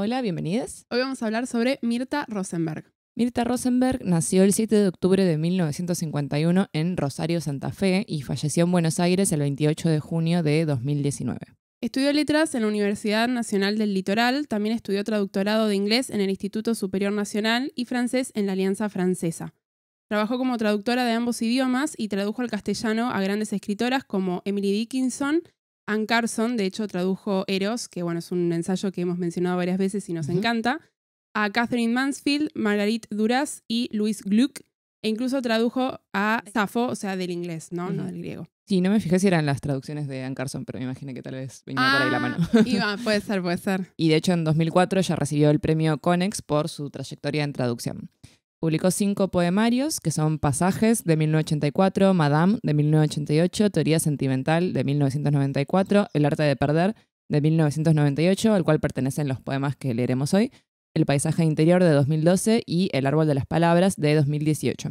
Hola, bienvenidos. Hoy vamos a hablar sobre Mirta Rosenberg. Mirta Rosenberg nació el 7 de octubre de 1951 en Rosario, Santa Fe, y falleció en Buenos Aires el 28 de junio de 2019. Estudió letras en la Universidad Nacional del Litoral, también estudió traductorado de inglés en el Instituto Superior Nacional y francés en la Alianza Francesa. Trabajó como traductora de ambos idiomas y tradujo al castellano a grandes escritoras como Emily Dickinson Anne Carson, de hecho, tradujo Eros, que bueno, es un ensayo que hemos mencionado varias veces y nos encanta, a Catherine Mansfield, Margarit Duras y Luis Gluck, e incluso tradujo a Safo, o sea, del inglés, ¿no? No del griego. Sí, no me fijé si eran las traducciones de Anne Carson, pero me imagino que tal vez venía por ahí la mano. Ah, iba, puede ser, puede ser. Y de hecho en 2004 ella recibió el premio Conex por su trayectoria en traducción. Publicó cinco poemarios, que son Pasajes de 1984, Madame de 1988, Teoría Sentimental de 1994, El Arte de Perder de 1998, al cual pertenecen los poemas que leeremos hoy, El Paisaje Interior de 2012 y El Árbol de las Palabras de 2018.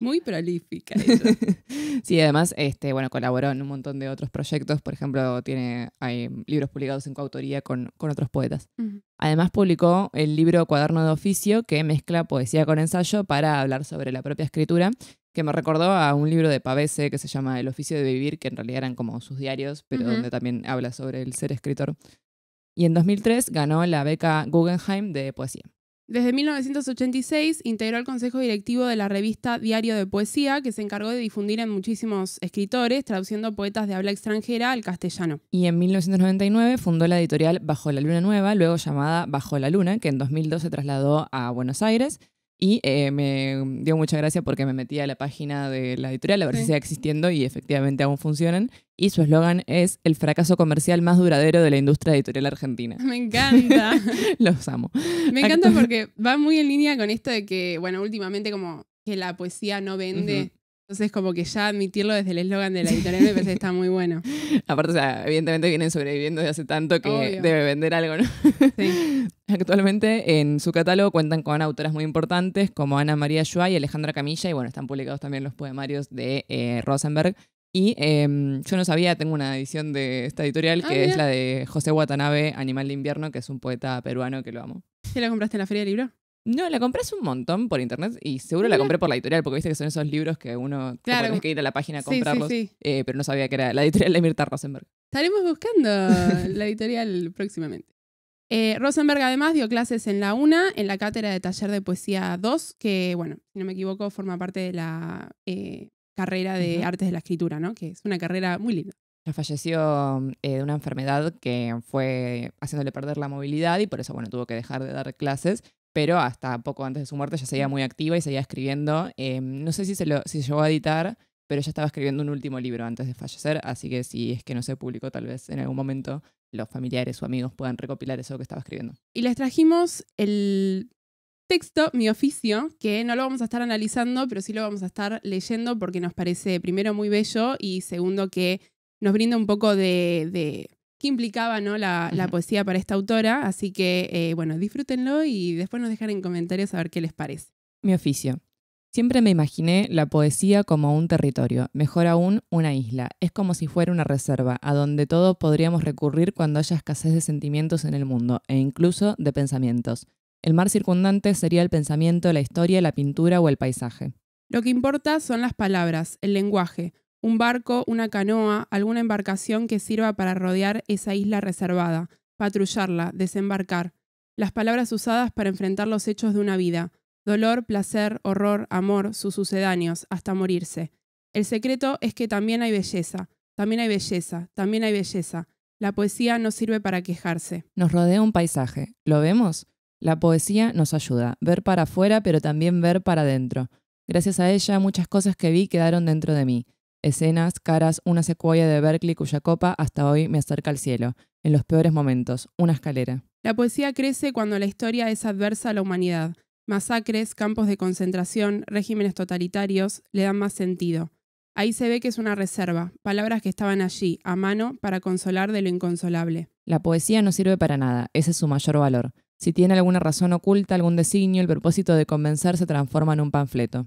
Muy prolífica. sí, además, este, bueno, colaboró en un montón de otros proyectos. Por ejemplo, tiene hay libros publicados en coautoría con, con otros poetas. Además, publicó el libro Cuaderno de Oficio, que mezcla poesía con ensayo para hablar sobre la propia escritura, que me recordó a un libro de Pavese que se llama El oficio de vivir, que en realidad eran como sus diarios, pero donde también habla sobre el ser escritor. Y en 2003 ganó la beca Guggenheim de poesía. Desde 1986 integró el consejo directivo de la revista Diario de Poesía, que se encargó de difundir en muchísimos escritores, traduciendo poetas de habla extranjera al castellano. Y en 1999 fundó la editorial Bajo la Luna Nueva, luego llamada Bajo la Luna, que en 2002 se trasladó a Buenos Aires y eh, me dio mucha gracia porque me metí a la página de la editorial a ver si sigue existiendo y efectivamente aún funcionan. Y su eslogan es el fracaso comercial más duradero de la industria editorial argentina. Me encanta. Los amo. Me encanta porque va muy en línea con esto de que, bueno, últimamente como que la poesía no vende. Entonces, como que ya admitirlo desde el eslogan de la editorial me parece está muy bueno. Aparte, o sea, evidentemente vienen sobreviviendo desde hace tanto que debe vender algo, ¿no? Actualmente en su catálogo cuentan con autoras muy importantes como Ana María Shua y Alejandra Camilla, y bueno, están publicados también los poemarios de eh, Rosenberg. Y em, yo no sabía, tengo una edición de esta editorial ah, que es la de José Watanabe, Animal de Invierno, que es un poeta peruano que lo amo. ¿Y la compraste en la Feria de Libro? No, la compré hace un montón por internet y seguro la compré por la editorial, porque viste que son esos libros que uno claro. tiene que ir a la página a comprarlos. Eh, pero no sabía que era la editorial de Mirta Rosenberg. Estaremos buscando la editorial próximamente. Eh, Rosenberg además dio clases en la UNA, en la cátedra de taller de poesía 2, que, bueno, si no me equivoco, forma parte de la eh, carrera de artes de la escritura, ¿no? Que es una carrera muy linda. Falleció de una enfermedad que fue haciéndole perder la movilidad y por eso, bueno, tuvo que dejar de dar clases pero hasta poco antes de su muerte ya seguía muy activa y seguía escribiendo. Em, no sé si se, lo, si llegó a editar, pero ya estaba escribiendo un último libro antes de fallecer, así que si es que no se publicó, tal vez en algún momento los familiares o amigos puedan recopilar eso que estaba escribiendo. Y les trajimos el texto, mi oficio, que no lo vamos a estar analizando, pero sí lo vamos a estar leyendo porque nos parece primero muy bello y segundo que nos brinda un poco de Qué implicaba ¿no? la, poesía para esta autora. Así que, eh, bueno, disfrútenlo y después nos dejan en comentarios a ver qué les parece. Mi oficio. Siempre me imaginé la poesía como un territorio, mejor aún una isla. Es como si fuera una reserva, a donde todo podríamos recurrir cuando haya escasez de sentimientos en el mundo, e incluso de pensamientos. El mar circundante sería el pensamiento, la historia, la pintura o el paisaje. Lo que importa son las palabras, el lenguaje, un barco, una canoa, alguna embarcación que sirva para rodear esa isla reservada, patrullarla, desembarcar. Las palabras usadas para enfrentar los hechos de una vida, dolor, placer, horror, amor, sus sucedáneos, hasta morirse. El secreto es que también hay belleza, también hay belleza, también hay belleza. La poesía no sirve para quejarse. Nos rodea un paisaje, ¿lo vemos? La poesía nos ayuda, ver para afuera, pero también ver para adentro. Gracias a ella, muchas cosas que vi quedaron dentro de mí Escenas, caras, una secuoya de Berkeley cuya copa hasta hoy me acerca al cielo. En los peores momentos, una escalera. La poesía crece cuando la historia es adversa a la humanidad. Masacres, campos de concentración, regímenes totalitarios le dan más sentido. Ahí se ve que es una reserva, palabras que estaban allí, a mano, para consolar de lo inconsolable. La poesía no sirve para nada, ese es su mayor valor. Si tiene alguna razón oculta, algún designio, el propósito de convencer se transforma en un panfleto.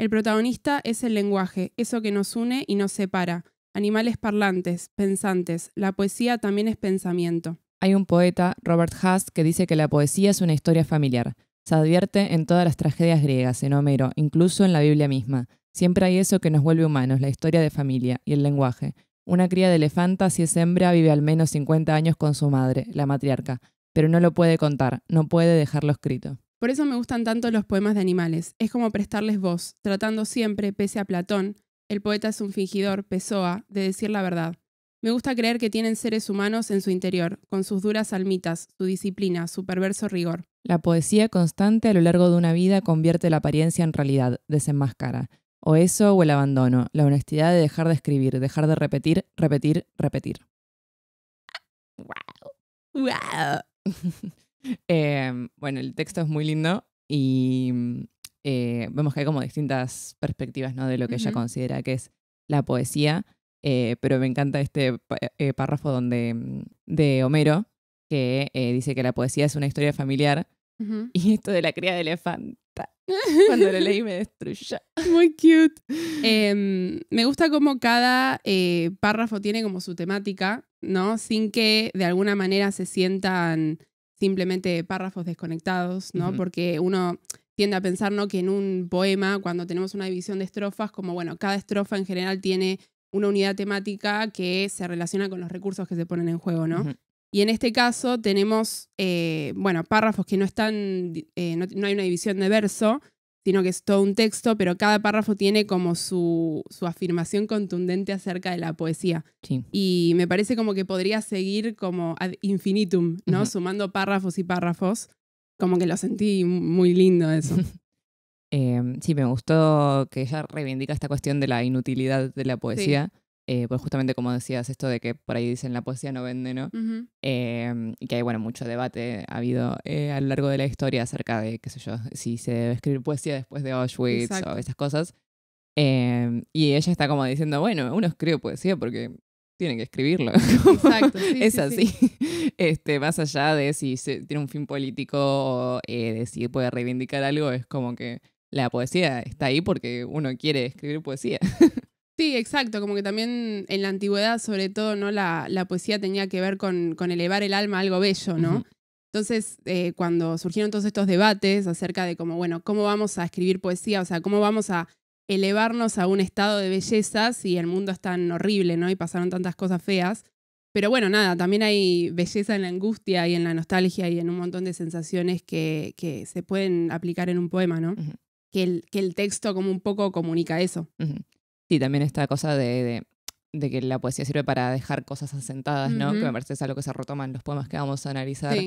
El protagonista es el lenguaje, eso que nos une y nos separa. Animales parlantes, pensantes, la poesía también es pensamiento. Hay un poeta, Robert Haas, que dice que la poesía es una historia familiar. Se advierte en todas las tragedias griegas, en Homero, incluso en la Biblia misma. Siempre hay eso que nos vuelve humanos, la historia de familia y el lenguaje. Una cría de elefanta, si es hembra, vive al menos 50 años con su madre, la matriarca, pero no lo puede contar, no puede dejarlo escrito. Por eso me gustan tanto los poemas de animales. Es como prestarles voz, tratando siempre, pese a Platón, el poeta es un fingidor, Pessoa, de decir la verdad. Me gusta creer que tienen seres humanos en su interior, con sus duras almitas, su disciplina, su perverso rigor. La poesía constante a lo largo de una vida convierte la apariencia en realidad, desenmascara. O eso o el abandono, la honestidad de dejar de escribir, dejar de repetir, repetir, repetir. Em, bueno, el texto es muy lindo y mm, eh, vemos que hay como distintas perspectivas ¿no? de lo que ella considera que es la poesía, eh, pero me encanta este eh, párrafo donde, mm, de Homero que dice que la poesía es una historia familiar y esto de la cría de elefanta. Cuando lo leí me destruyó. Muy cute. Em, me gusta cómo cada párrafo tiene como su temática, ¿no? Sin que de alguna manera se sientan simplemente párrafos desconectados, ¿no? Porque uno tiende a pensar que en un poema, cuando tenemos una división de estrofas, como bueno, cada estrofa en general tiene una unidad temática que se relaciona con los recursos que se ponen en juego, ¿no? Y en este caso tenemos, eh, bueno, párrafos que no están, eh, no, hay una división de verso, sino que es todo un texto, pero cada párrafo tiene como su, su afirmación contundente acerca de la poesía. Y me parece como que podría seguir como ad infinitum, ¿no? Sumando párrafos y párrafos. Como que lo sentí muy lindo eso. Em, sí, me gustó que ella reivindica esta cuestión de la inutilidad de la poesía. Eh, pues justamente como decías esto de que por ahí dicen la poesía no vende, ¿no? Em, y que hay, bueno, mucho debate ha habido eh, a lo largo de la historia acerca de, qué sé yo, si se debe escribir poesía después de Auschwitz o esas cosas. Em, y ella está como diciendo, bueno, uno escribe poesía porque tiene que escribirlo. Exacto, es así. Este, más allá de si tiene un fin político o eh, de si puede reivindicar algo, es como que la poesía está ahí porque uno quiere escribir poesía. Sí, exacto, como que también en la antigüedad, sobre todo, ¿no? La, poesía tenía que ver con, elevar el alma a algo bello, ¿no? Entonces, eh, cuando surgieron todos estos debates acerca de cómo, bueno, cómo vamos a escribir poesía, o sea, cómo vamos a elevarnos a un estado de belleza si el mundo es tan horrible, ¿no? Y pasaron tantas cosas feas. Pero bueno, nada, también hay belleza en la angustia y en la nostalgia y en un montón de sensaciones que, se pueden aplicar en un poema, ¿no? que, el, que el texto como un poco comunica eso y también esta cosa de, que la poesía sirve para dejar cosas asentadas, ¿no? Que me parece es algo que se retoman los poemas que vamos a analizar.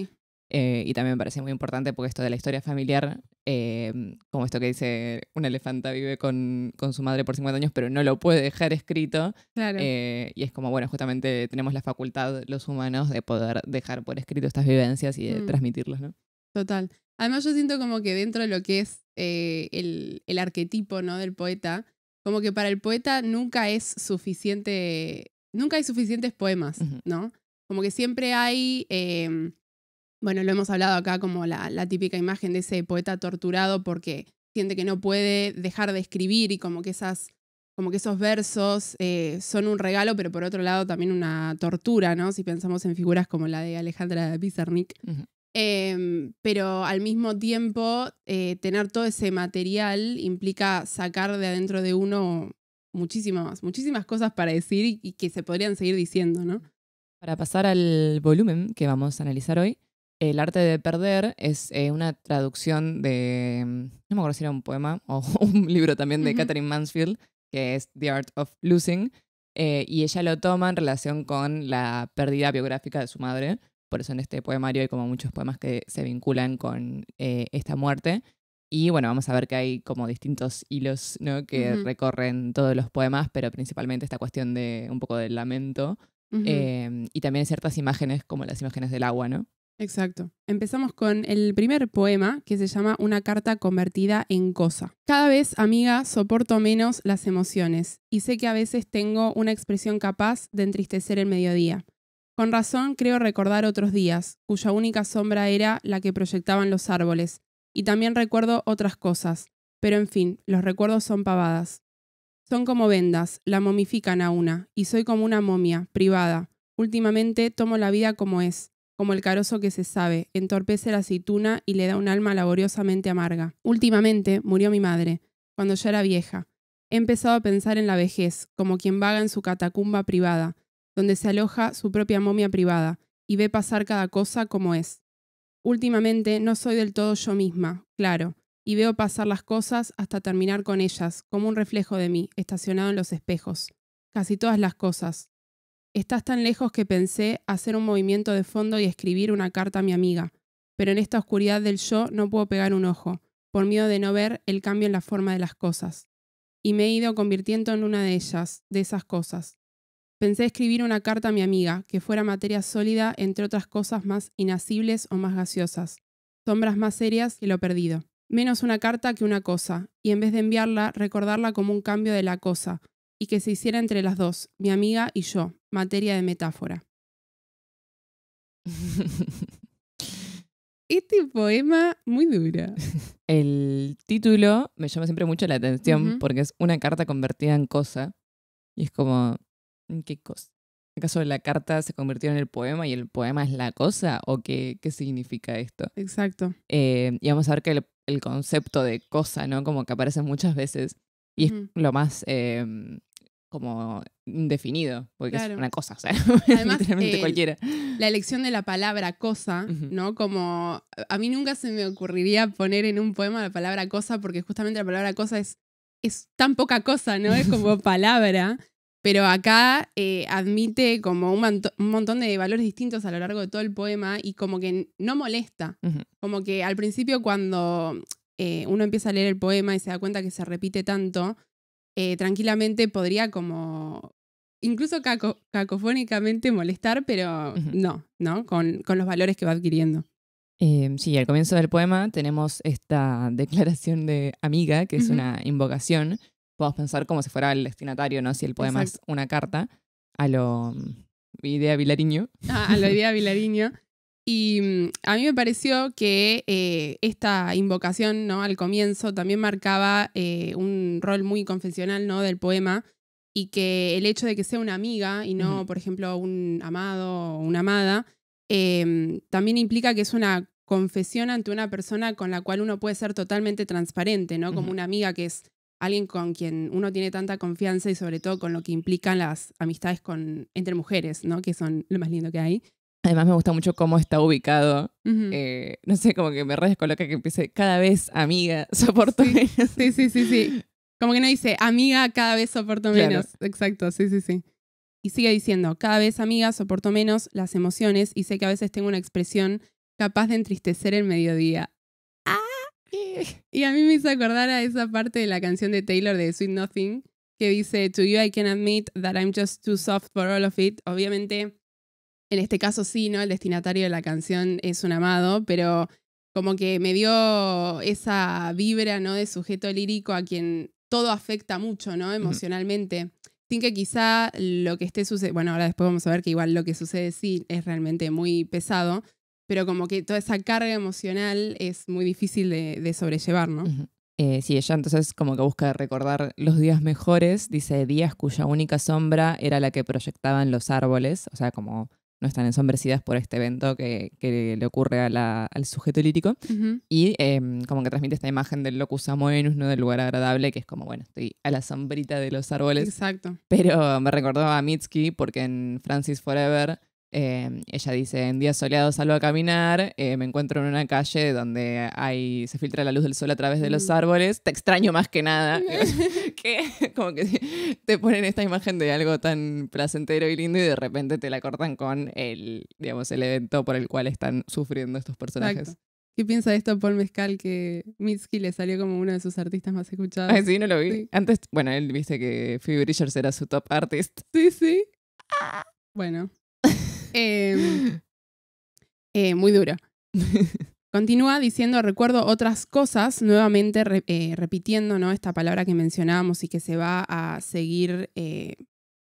Eh, y también me parece muy importante porque esto de la historia familiar, em, como esto que dice una elefanta vive con, su madre por 50 años, pero no lo puede dejar escrito. Eh, y es como, bueno, justamente tenemos la facultad los humanos de poder dejar por escrito estas vivencias y de mm. transmitirlas, ¿no? Total. Además yo siento como que dentro de lo que es eh, el, el, arquetipo ¿no? del poeta, como que para el poeta nunca es suficiente, nunca hay suficientes poemas, ¿no? Como que siempre hay, em, bueno, lo hemos hablado acá como la, típica imagen de ese poeta torturado porque siente que no puede dejar de escribir y como que esas como que esos versos eh, son un regalo, pero por otro lado también una tortura, ¿no? Si pensamos en figuras como la de Alejandra Pizarnik, Em, pero al mismo tiempo, eh, tener todo ese material implica sacar de adentro de uno muchísimas, muchísimas cosas para decir y que se podrían seguir diciendo, ¿no? Para pasar al volumen que vamos a analizar hoy, El arte de perder es eh, una traducción de, em, no me acuerdo si era un poema o un libro también de Catherine Mansfield, que es The Art of Losing, eh, y ella lo toma en relación con la pérdida biográfica de su madre por eso en este poemario hay como muchos poemas que se vinculan con eh, esta muerte. Y bueno, vamos a ver que hay como distintos hilos que recorren todos los poemas, pero principalmente esta cuestión de un poco del lamento em, y también ciertas imágenes como las imágenes del agua, ¿no? Exacto. Empezamos con el primer poema que se llama Una carta convertida en cosa. Cada vez, amiga, soporto menos las emociones y sé que a veces tengo una expresión capaz de entristecer el mediodía. Con razón creo recordar otros días, cuya única sombra era la que proyectaban los árboles, y también recuerdo otras cosas, pero en fin, los recuerdos son pavadas. Son como vendas, la momifican a una, y soy como una momia, privada. Últimamente tomo la vida como es, como el carozo que se sabe, entorpece la aceituna y le da un alma laboriosamente amarga. Últimamente murió mi madre, cuando ya era vieja. He empezado a pensar en la vejez, como quien vaga en su catacumba privada, donde se aloja su propia momia privada y ve pasar cada cosa como es. Últimamente no soy del todo yo misma, claro, y veo pasar las cosas hasta terminar con ellas, como un reflejo de mí, estacionado en los espejos. Casi todas las cosas. Estás tan lejos que pensé hacer un movimiento de fondo y escribir una carta a mi amiga, pero en esta oscuridad del yo no puedo pegar un ojo, por miedo de no ver el cambio en la forma de las cosas. Y me he ido convirtiendo en una de ellas, de esas cosas. Pensé escribir una carta a mi amiga, que fuera materia sólida entre otras cosas más inasibles o más gaseosas, sombras más serias que lo perdido. Menos una carta que una cosa, y en vez de enviarla, recordarla como un cambio de la cosa, y que se hiciera entre las dos, mi amiga y yo, materia de metáfora. este poema muy dura. El título me llama siempre mucho la atención porque es una carta convertida en cosa. Y es como, ¿En ¿Qué cosa? de la carta se convirtió en el poema y el poema es la cosa? ¿O qué, significa esto? Exacto. Eh, y vamos a ver que el, concepto de cosa, ¿no? Como que aparece muchas veces y es lo más em, como indefinido, porque es una cosa, o sea, literalmente cualquiera. La elección de la palabra cosa, ¿no? Como a mí nunca se me ocurriría poner en un poema la palabra cosa porque justamente la palabra cosa es, es tan poca cosa, ¿no? Es como palabra pero acá eh, admite como un, montón de valores distintos a lo largo de todo el poema y como que no molesta. Como que al principio cuando eh, uno empieza a leer el poema y se da cuenta que se repite tanto, eh, tranquilamente podría como incluso cacofónicamente molestar, pero no, ¿no? Con, los valores que va adquiriendo. sí, al comienzo del poema tenemos esta declaración de amiga, que es una invocación, podemos pensar como si fuera el destinatario, ¿no? Si el poema es una carta a lo mm, idea Vilariño. a la idea Vilariño. Y mm, a mí me pareció que eh, esta invocación ¿no? al comienzo también marcaba eh, un rol muy confesional ¿no? del poema y que el hecho de que sea una amiga y no, por ejemplo, un amado o una amada, em, también implica que es una confesión ante una persona con la cual uno puede ser totalmente transparente, ¿no? Como una amiga que es alguien con quien uno tiene tanta confianza y sobre todo con lo que implican las amistades con, entre mujeres, ¿no? Que son lo más lindo que hay. Además me gusta mucho cómo está ubicado. Eh, no sé, como que me re coloca que empiece cada vez amiga, soporto menos. Sí, sí, sí, sí. Como que no dice amiga, cada vez soporto menos. Claro. Exacto, sí, sí, sí. Y sigue diciendo, cada vez amiga, soporto menos las emociones y sé que a veces tengo una expresión capaz de entristecer el mediodía. Y a mí me hizo acordar a esa parte de la canción de Taylor de Sweet Nothing, que dice, To you I can admit that I'm just too soft for all of it. Obviamente, en este caso sí, ¿no? El destinatario de la canción es un amado, pero como que me dio esa vibra, ¿no? De sujeto lírico a quien todo afecta mucho, ¿no? Emocionalmente. Sin que quizá lo que esté sucediendo, bueno, ahora después vamos a ver que igual lo que sucede sí es realmente muy pesado, pero como que toda esa carga emocional es muy difícil de, sobrellevar, ¿no? Eh, sí, ella entonces como que busca recordar los días mejores, dice días cuya única sombra era la que proyectaban los árboles, o sea, como no están ensombrecidas por este evento que, le ocurre al sujeto lírico, y em, como que transmite esta imagen del locus amoenus, ¿no? del lugar agradable, que es como, bueno, estoy a la sombrita de los árboles. Exacto. Pero me recordó a Mitski porque en Francis Forever Em, ella dice, en días soleados salgo a caminar, eh, me encuentro en una calle donde hay, se filtra la luz del sol a través de los árboles, te extraño más que nada. que como que te ponen esta imagen de algo tan placentero y lindo y de repente te la cortan con el, digamos, el evento por el cual están sufriendo estos personajes. ¿Qué piensa de esto Paul Mezcal que Mitski le salió como uno de sus artistas más escuchados? sí, no lo vi. Antes, bueno, él viste que Phoebe Bridgers era su top artist. Sí, sí. Ah. Bueno, Em, eh, muy duro. Continúa diciendo, recuerdo otras cosas, nuevamente eh, repitiendo ¿no? esta palabra que mencionábamos y que se va a seguir eh,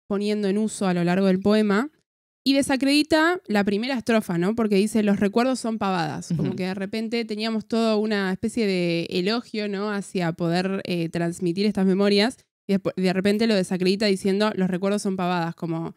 poniendo en uso a lo largo del poema. Y desacredita la primera estrofa, ¿no? Porque dice, los recuerdos son pavadas. Como que de repente teníamos toda una especie de elogio, ¿no? Hacia poder transmitir estas memorias. Y de repente lo desacredita diciendo, los recuerdos son pavadas. Como,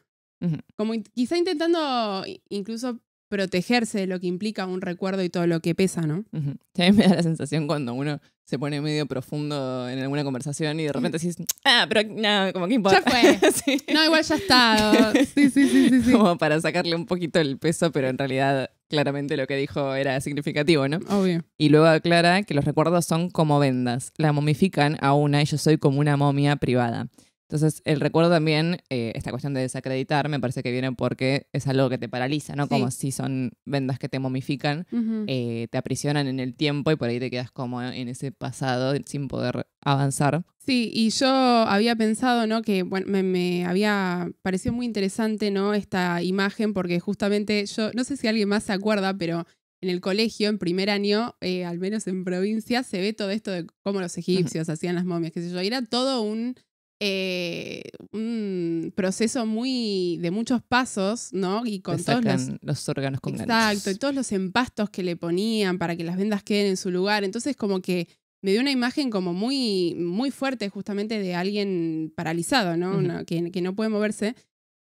como quizá intentando incluso protegerse de lo que implica un recuerdo y todo lo que pesa, ¿no? A mí me da la sensación cuando uno se pone medio profundo en alguna conversación y de repente dices, ah, pero no, como que importa. Ya fue. No, igual ya está. Sí, sí, sí, sí, sí, Como para sacarle un poquito el peso, pero en realidad claramente lo que dijo era significativo, ¿no? Obvio. Y luego aclara que los recuerdos son como vendas. La momifican a una y yo soy como una momia privada. Entonces, el recuerdo también, eh, esta cuestión de desacreditar, me parece que viene porque es algo que te paraliza, ¿no? Como si son vendas que te momifican, eh, te aprisionan en el tiempo y por ahí te quedas como en ese pasado sin poder avanzar. Sí, y yo había pensado, ¿no? Que bueno, me, había parecido muy interesante, ¿no? Esta imagen, porque justamente yo, no sé si alguien más se acuerda, pero en el colegio, en primer año, eh, al menos en provincia, se ve todo esto de cómo los egipcios hacían las momias, qué sé yo. Y era todo un eh, un proceso muy de muchos pasos, ¿no? Y con todos los, órganos con Exacto, y todos los empastos que le ponían para que las vendas queden en su lugar. Entonces, como que me dio una imagen como muy, muy fuerte justamente de alguien paralizado, ¿no? que, no puede moverse.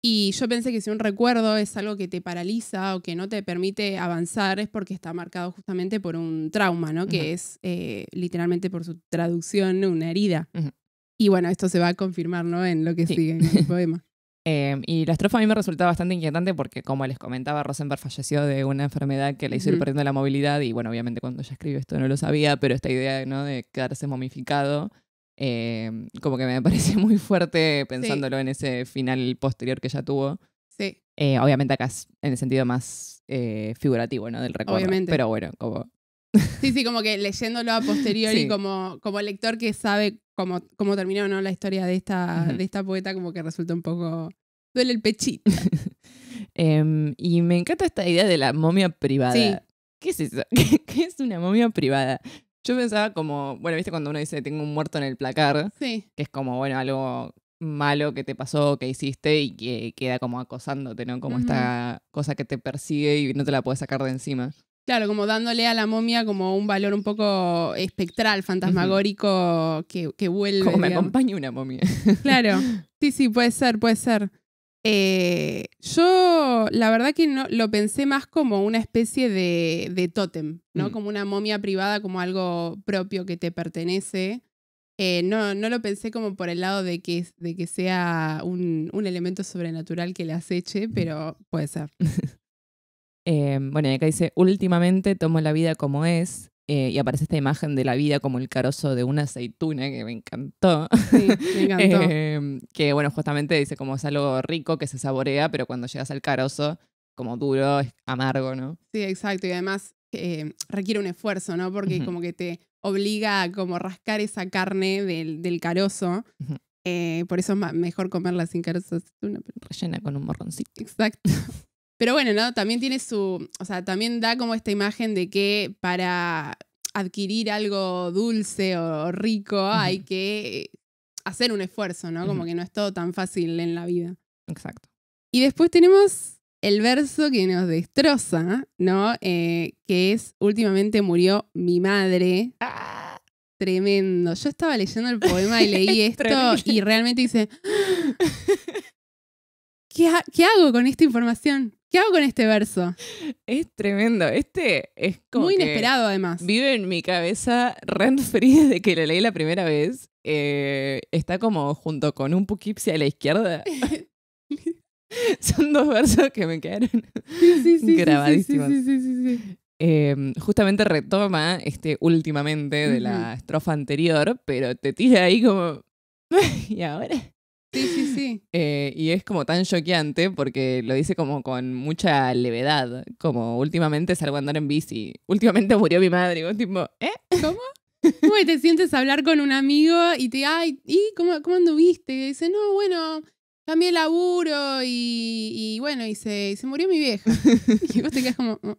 Y yo pensé que si un recuerdo es algo que te paraliza o que no te permite avanzar es porque está marcado justamente por un trauma, ¿no? Que es eh, literalmente por su traducción una herida. Y bueno, esto se va a confirmar, ¿no? En lo que sigue en el poema. Em, y la estrofa a mí me resulta bastante inquietante porque, como les comentaba, Rosenberg falleció de una enfermedad que le hizo ir perdiendo la movilidad. Y bueno, obviamente cuando ella escribió esto no lo sabía, pero esta idea ¿no? de quedarse momificado, em, como que me parece muy fuerte pensándolo en ese final posterior que ella tuvo. Sí. Eh, obviamente acá en el sentido más eh, figurativo del recuerdo. Pero bueno, como. Sí, sí, como que leyéndolo a posteriori, y como, como lector que sabe como terminó la historia de esta, de esta poeta, como que resulta un poco... Duele el pechito. Em, y me encanta esta idea de la momia privada. ¿Qué es eso? ¿Qué es una momia privada? Yo pensaba como, bueno, viste cuando uno dice tengo un muerto en el placar, que es como, bueno, algo malo que te pasó, que hiciste y que queda como acosándote, ¿no? Como esta cosa que te persigue y no te la puedes sacar de encima. Claro, como dándole a la momia como un valor un poco espectral, fantasmagórico, que, que, vuelve. Como me acompañe acompaña una momia. claro. Sí, sí, puede ser, puede ser. Eh, yo la verdad que no lo pensé más como una especie de, de tótem, ¿no? Mm. Como una momia privada, como algo propio que te pertenece. Eh, no, no lo pensé como por el lado de que, de que sea un, un elemento sobrenatural que le aceche, pero puede ser. Eh, bueno, y acá dice, últimamente tomo la vida como es. Eh, y aparece esta imagen de la vida como el carozo de una aceituna que me encantó. Em, que bueno, justamente dice como es algo rico que se saborea, pero cuando llegas al carozo, como duro, es amargo, ¿no? Sí, exacto. Y además eh, requiere un esfuerzo, ¿no? Porque como que te obliga a como rascar esa carne del, del carozo. por eso es mejor comerla sin carozo de aceituna. Pero... Rellena con un morroncito. Exacto. Pero bueno, ¿no? También tiene su, o sea, también da como esta imagen de que para adquirir algo dulce o rico hay que hacer un esfuerzo, ¿no? Como que no es todo tan fácil en la vida. Exacto. Y después tenemos el verso que nos destroza, ¿no? Eh, que es, últimamente murió mi madre. Ah. Tremendo. Yo estaba leyendo el poema y leí esto y realmente hice... ¿qué, hago con esta información? ¿Qué hago con este verso? Es tremendo. Este es como. Muy inesperado, además. Vive en mi cabeza rent free desde que lo leí la primera vez. Eh, está como junto con un pukipsi a la izquierda. Son dos versos que me quedaron sí, sí, sí, grabadísimos. Eh, justamente retoma este últimamente de la estrofa anterior, pero te tira ahí como. ¿Y ahora? Sí, sí, sí. Eh, y es como tan choqueante porque lo dice como con mucha levedad. Como últimamente salgo a andar en bici. Últimamente murió mi madre. Y tipo, ¿eh? ¿Cómo? ¿Cómo te sientes a hablar con un amigo y te, ay, ¿y cómo, cómo anduviste? Y dice, no, bueno, cambié el laburo y, y bueno, y se, murió mi vieja. Y vos te quedas como... es mm".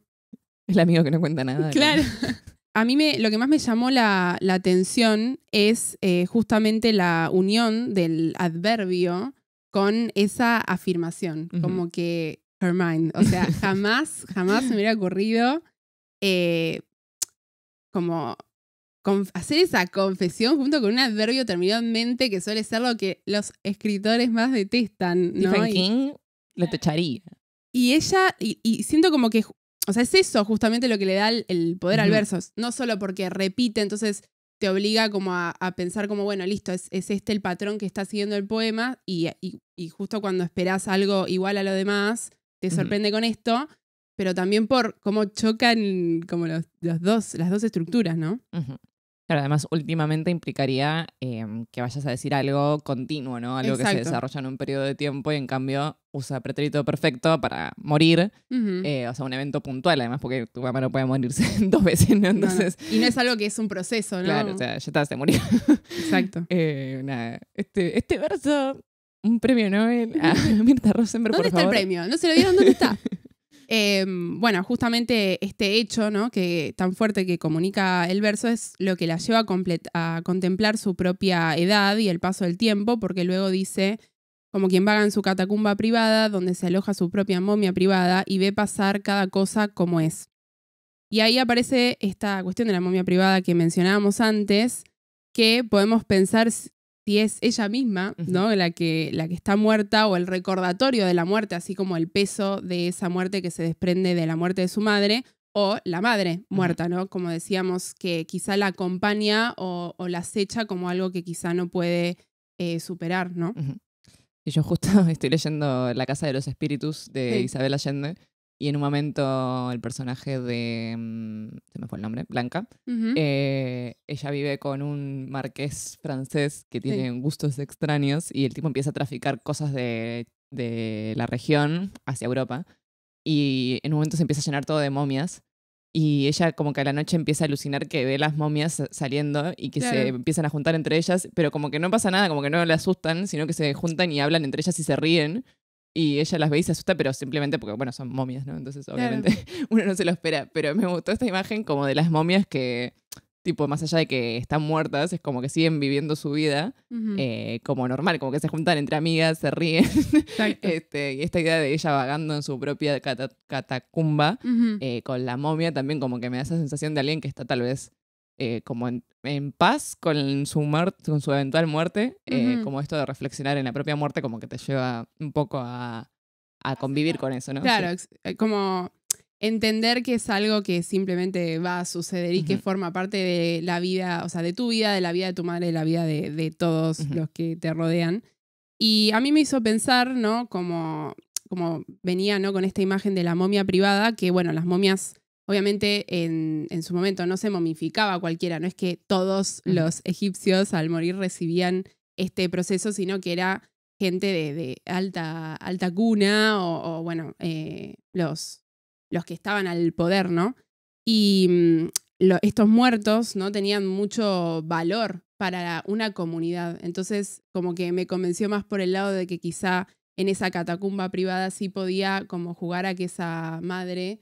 El amigo que no cuenta nada. Claro. a mí me, lo que más me llamó la, atención es eh, justamente la unión del adverbio con esa afirmación, como que mind. o sea, jamás, jamás me hubiera ocurrido eh, como hacer esa confesión junto con un adverbio terminado en mente que suele ser lo que los escritores más detestan. ¿no? Stephen King lo eh, techaría. Y ella, y, siento como que o sea, es eso justamente lo que le da el, poder al verso. No solo porque repite, entonces te obliga como a, pensar como, bueno, listo, es, este el patrón que está siguiendo el poema y, y, justo cuando esperás algo igual a lo demás, te sorprende con esto, pero también por cómo chocan como los, dos, las dos estructuras, ¿no? Claro, además últimamente implicaría em, que vayas a decir algo continuo, ¿no? Algo que se desarrolla en un periodo de tiempo y en cambio usa pretérito perfecto para morir, eh, o sea, un evento puntual además, porque tu mamá no puede morirse dos veces, ¿no? Entonces... Y no es algo que es un proceso, ¿no? Claro, o sea, ya está, se morir. Exacto. eh, nada, este, este verso, un premio Nobel a Mirta Rosenberg, ¿Dónde está el premio? ¿No se lo dieron? ¿Dónde está? Em, bueno, justamente este hecho, ¿no? Que tan fuerte que comunica el verso es lo que la lleva a, a contemplar su propia edad y el paso del tiempo, porque luego dice como quien vaga en su catacumba privada, donde se aloja su propia momia privada y ve pasar cada cosa como es. Y ahí aparece esta cuestión de la momia privada que mencionábamos antes, que podemos pensar si es ella misma, ¿no? La que, la que está muerta o el recordatorio de la muerte, así como el peso de esa muerte que se desprende de la muerte de su madre, o la madre muerta, ¿no? Como decíamos, que quizá la acompaña o, la acecha como algo que quizá no puede eh, superar, ¿no? Y yo justo estoy leyendo La Casa de los Espíritus de Isabel Allende y en un momento el personaje de, mm, se me fue el nombre, Blanca, eh, ella vive con un marqués francés que tiene gustos extraños y el tipo empieza a traficar cosas de, la región hacia Europa. Y en un momento se empieza a llenar todo de momias. Y ella como que a la noche empieza a alucinar que ve las momias saliendo y que se empiezan a juntar entre ellas, pero como que no pasa nada, como que no le asustan, sino que se juntan y hablan entre ellas y se ríen. Y ella las ve y se asusta, pero simplemente porque, bueno, son momias, ¿no? Entonces, obviamente, uno no se lo espera. Pero me gustó esta imagen como de las momias que, tipo, más allá de que están muertas, es como que siguen viviendo su vida eh, como normal, como que se juntan entre amigas, se ríen. Este, y esta idea de ella vagando en su propia catacumba eh, con la momia también como que me da esa sensación de alguien que está tal vez eh, como en, paz con su, con su eventual muerte, eh, como esto de reflexionar en la propia muerte, como que te lleva un poco a, convivir con eso, ¿no? Claro, eh, como entender que es algo que simplemente va a suceder y que forma parte de la vida, o sea, de tu vida, de la vida de tu madre, de la vida de, todos los que te rodean. Y a mí me hizo pensar, ¿no? Como, como venía, ¿no? Con esta imagen de la momia privada, que bueno, las momias Obviamente en, en, su momento no se momificaba cualquiera, no es que todos los egipcios al morir recibían este proceso, sino que era gente de, alta, alta cuna o, bueno, eh, los, los que estaban al poder, ¿no? Y mm, estos muertos no tenían mucho valor para una comunidad. Entonces, como que me convenció más por el lado de que quizá en esa catacumba privada sí podía como jugar a que esa madre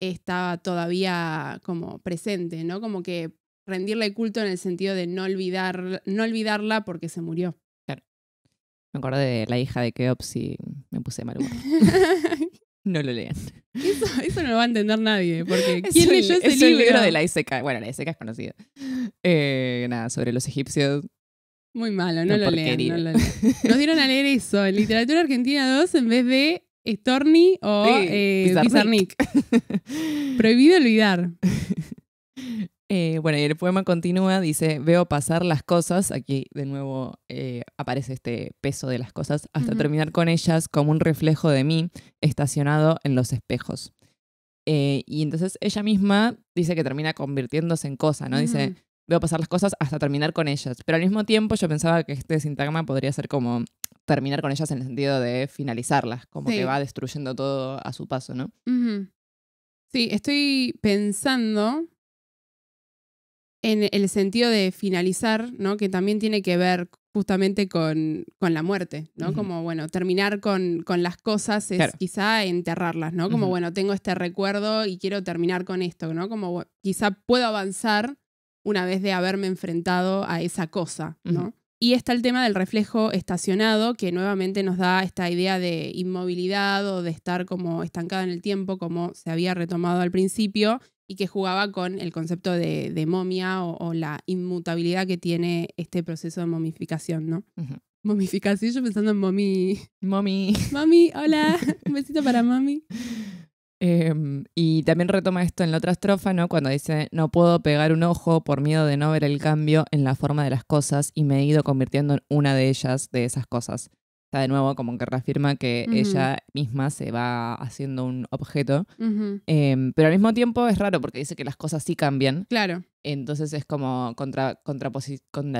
estaba todavía como presente, ¿no? Como que rendirle culto en el sentido de no, olvidar, no olvidarla porque se murió. Claro. Me acordé de la hija de Keops y me puse mal humor. no lo lean. Eso, no lo va a entender nadie, porque ¿quién leyó ese es libro? libro de la Iseca. Bueno, la Iseca es conocida. Eh, nada, sobre los egipcios. Muy malo, no, lo lean, Nos dieron a leer eso, en Literatura Argentina 2 en vez de Storni o eh, Prohibido olvidar. Eh, bueno, y el poema continúa, dice, veo pasar las cosas, aquí de nuevo eh, aparece este peso de las cosas, hasta terminar con ellas como un reflejo de mí estacionado en los espejos. y entonces ella misma dice que termina convirtiéndose en cosa, ¿no? Dice, veo pasar las cosas hasta terminar con ellas. Pero al mismo tiempo yo pensaba que este sintagma podría ser como terminar con ellas en el sentido de finalizarlas, como que va destruyendo todo a su paso, ¿no? Sí, estoy pensando en el sentido de finalizar, ¿no? Que también tiene que ver justamente con, con la muerte, ¿no? Como, bueno, terminar con, las cosas es quizá enterrarlas, ¿no? Como, bueno, tengo este recuerdo y quiero terminar con esto, ¿no? Como quizá puedo avanzar una vez de haberme enfrentado a esa cosa, ¿no? Y está el tema del reflejo estacionado, que nuevamente nos da esta idea de inmovilidad o de estar como estancada en el tiempo, como se había retomado al principio, y que jugaba con el concepto de, momia o, la inmutabilidad que tiene este proceso de momificación, ¿no? Momificación, yo pensando en momi. Momi. Mami, hola. Un besito para mami. Em, y también retoma esto en la otra estrofa, ¿no? Cuando dice, no puedo pegar un ojo por miedo de no ver el cambio en la forma de las cosas y me he ido convirtiendo en una de ellas, de esas cosas. Está de nuevo, como que reafirma que ella misma se va haciendo un objeto. Em, pero al mismo tiempo es raro porque dice que las cosas sí cambian. Claro. Entonces es como contra, contraposición.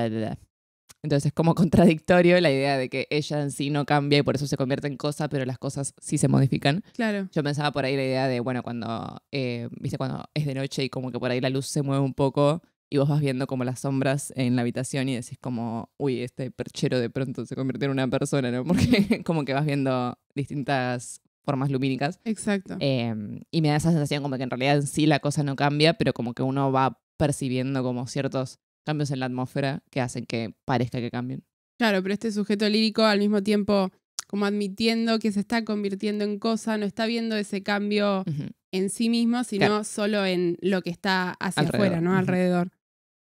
Entonces es como contradictorio la idea de que ella en sí no cambia y por eso se convierte en cosa, pero las cosas sí se modifican. Claro. Yo pensaba por ahí la idea de, bueno, cuando, eh, viste, cuando es de noche y como que por ahí la luz se mueve un poco y vos vas viendo como las sombras en la habitación y decís como, uy, este perchero de pronto se convirtió en una persona, ¿no? Porque como que vas viendo distintas formas lumínicas. Exacto. Em, y me da esa sensación como que en realidad en sí la cosa no cambia, pero como que uno va percibiendo como ciertos cambios en la atmósfera que hacen que parezca que cambien. Claro, pero este sujeto lírico al mismo tiempo como admitiendo que se está convirtiendo en cosa, no está viendo ese cambio en sí mismo, sino solo en lo que está hacia afuera, ¿no? Alrededor.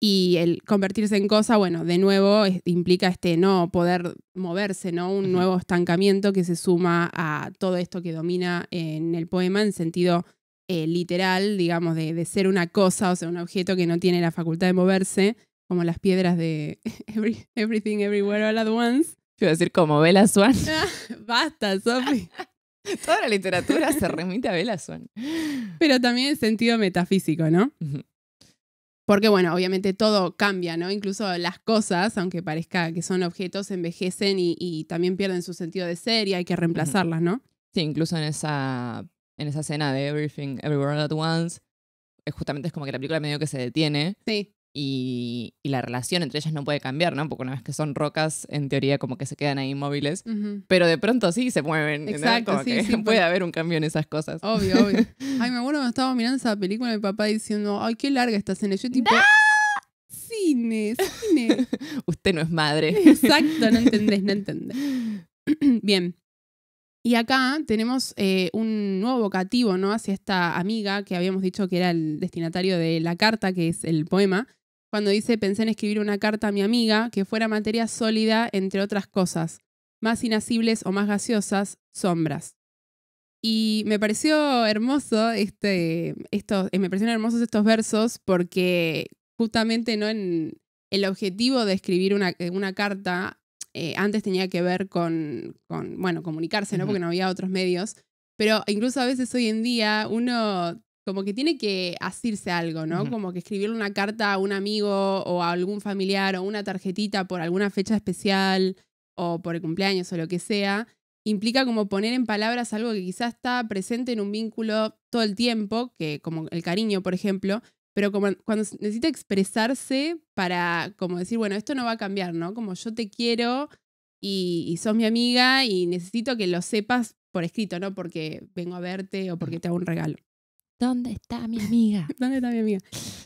Y el convertirse en cosa, bueno, de nuevo implica este no poder moverse, ¿no? Un nuevo estancamiento que se suma a todo esto que domina en el poema en sentido eh, literal, digamos, de, ser una cosa, o sea, un objeto que no tiene la facultad de moverse, como las piedras de Everything Everywhere All At Once. Quiero decir, como Bella Swan. Ah, basta, Sophie. Toda la literatura se remite a Bella Swan. Pero también en sentido metafísico, ¿no? Porque, bueno, obviamente todo cambia, ¿no? Incluso las cosas, aunque parezca que son objetos, envejecen y, y también pierden su sentido de ser y hay que reemplazarlas, ¿no? Sí, incluso en esa en esa escena de Everything Everywhere At Once, justamente es como que la película medio que se detiene. Sí. Y, la relación entre ellas no puede cambiar, ¿no? Porque una vez que son rocas, en teoría como que se quedan ahí inmóviles, pero de pronto sí se mueven. Exacto, sí, puede pues. haber un cambio en esas cosas. Obvio, obvio. Ay, me acuerdo cuando estaba mirando esa película y mi papá diciendo, ay, qué larga esta escena. Yo tipo... Cine, cine. Usted no es madre. Exacto, no entendés, no entendés. Bien. Y acá tenemos eh, un nuevo vocativo ¿no? hacia esta amiga que habíamos dicho que era el destinatario de la carta, que es el poema, cuando dice, pensé en escribir una carta a mi amiga que fuera materia sólida, entre otras cosas, más inasibles o más gaseosas, sombras. Y me pareció hermoso este, estos, eh, me parecieron hermosos estos versos porque justamente ¿no? en el objetivo de escribir una, una carta eh, antes tenía que ver con, bueno, comunicarse, ¿no? Porque no había otros medios. Pero incluso a veces hoy en día uno como que tiene que asirse algo, ¿no? Como que escribirle una carta a un amigo o a algún familiar o una tarjetita por alguna fecha especial o por el cumpleaños o lo que sea, implica como poner en palabras algo que quizás está presente en un vínculo todo el tiempo, que como el cariño, por ejemplo, pero como cuando necesita expresarse para como decir, bueno, esto no va a cambiar, ¿no? Como yo te quiero y, sos mi amiga y necesito que lo sepas por escrito, ¿no? Porque vengo a verte o porque te hago un regalo. ¿Dónde está mi amiga? ¿Dónde está mi amiga?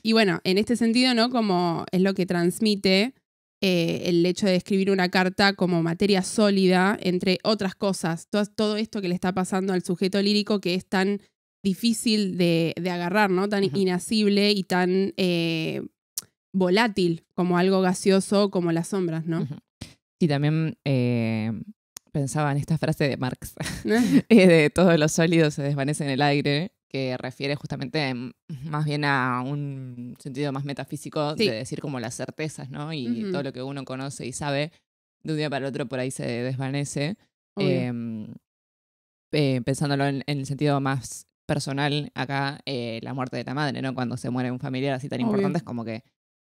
Y bueno, en este sentido, ¿no? Como es lo que transmite eh, el hecho de escribir una carta como materia sólida, entre otras cosas, todo esto que le está pasando al sujeto lírico que es tan difícil de, agarrar, ¿no? Tan inacible inasible y tan eh, volátil como algo gaseoso como las sombras, ¿no? Y también eh, pensaba en esta frase de Marx, eh, de todos los sólidos se desvanece en el aire, que refiere justamente más bien a un sentido más metafísico de decir como las certezas, ¿no? Y todo lo que uno conoce y sabe, de un día para el otro por ahí se desvanece. Em, pensándolo en, el sentido más personal acá eh, la muerte de la madre, ¿no? Cuando se muere un familiar así tan importante es como que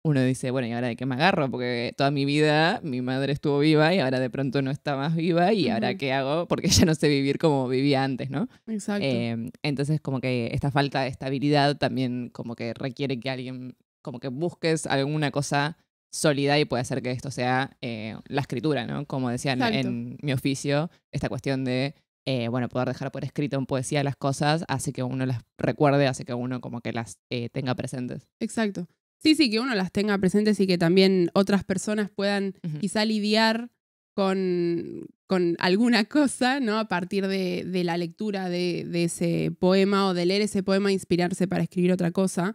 uno dice, bueno, ¿y ahora de qué me agarro? Porque toda mi vida mi madre estuvo viva y ahora de pronto no está más viva y ahora qué hago porque ya no sé vivir como vivía antes, ¿no? Exacto. Eh, entonces como que esta falta de estabilidad también como que requiere que alguien, como que busques alguna cosa sólida y puede hacer que esto sea eh, la escritura, ¿no? Como decían en mi oficio, esta cuestión de eh, bueno, poder dejar por escrito en poesía las cosas hace que uno las recuerde, hace que uno como que las eh, tenga presentes. Exacto. Sí, sí, que uno las tenga presentes y que también otras personas puedan quizá lidiar con, con, alguna cosa, ¿no? A partir de, la lectura de, ese poema o de leer ese poema, inspirarse para escribir otra cosa.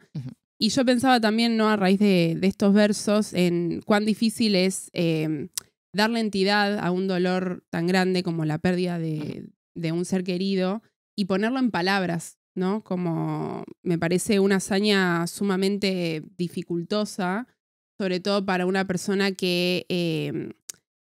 Y yo pensaba también, ¿no? A raíz de, estos versos, en cuán difícil es eh, darle entidad a un dolor tan grande como la pérdida de, de un ser querido y ponerlo en palabras, ¿no? Como me parece una hazaña sumamente dificultosa, sobre todo para una persona que em,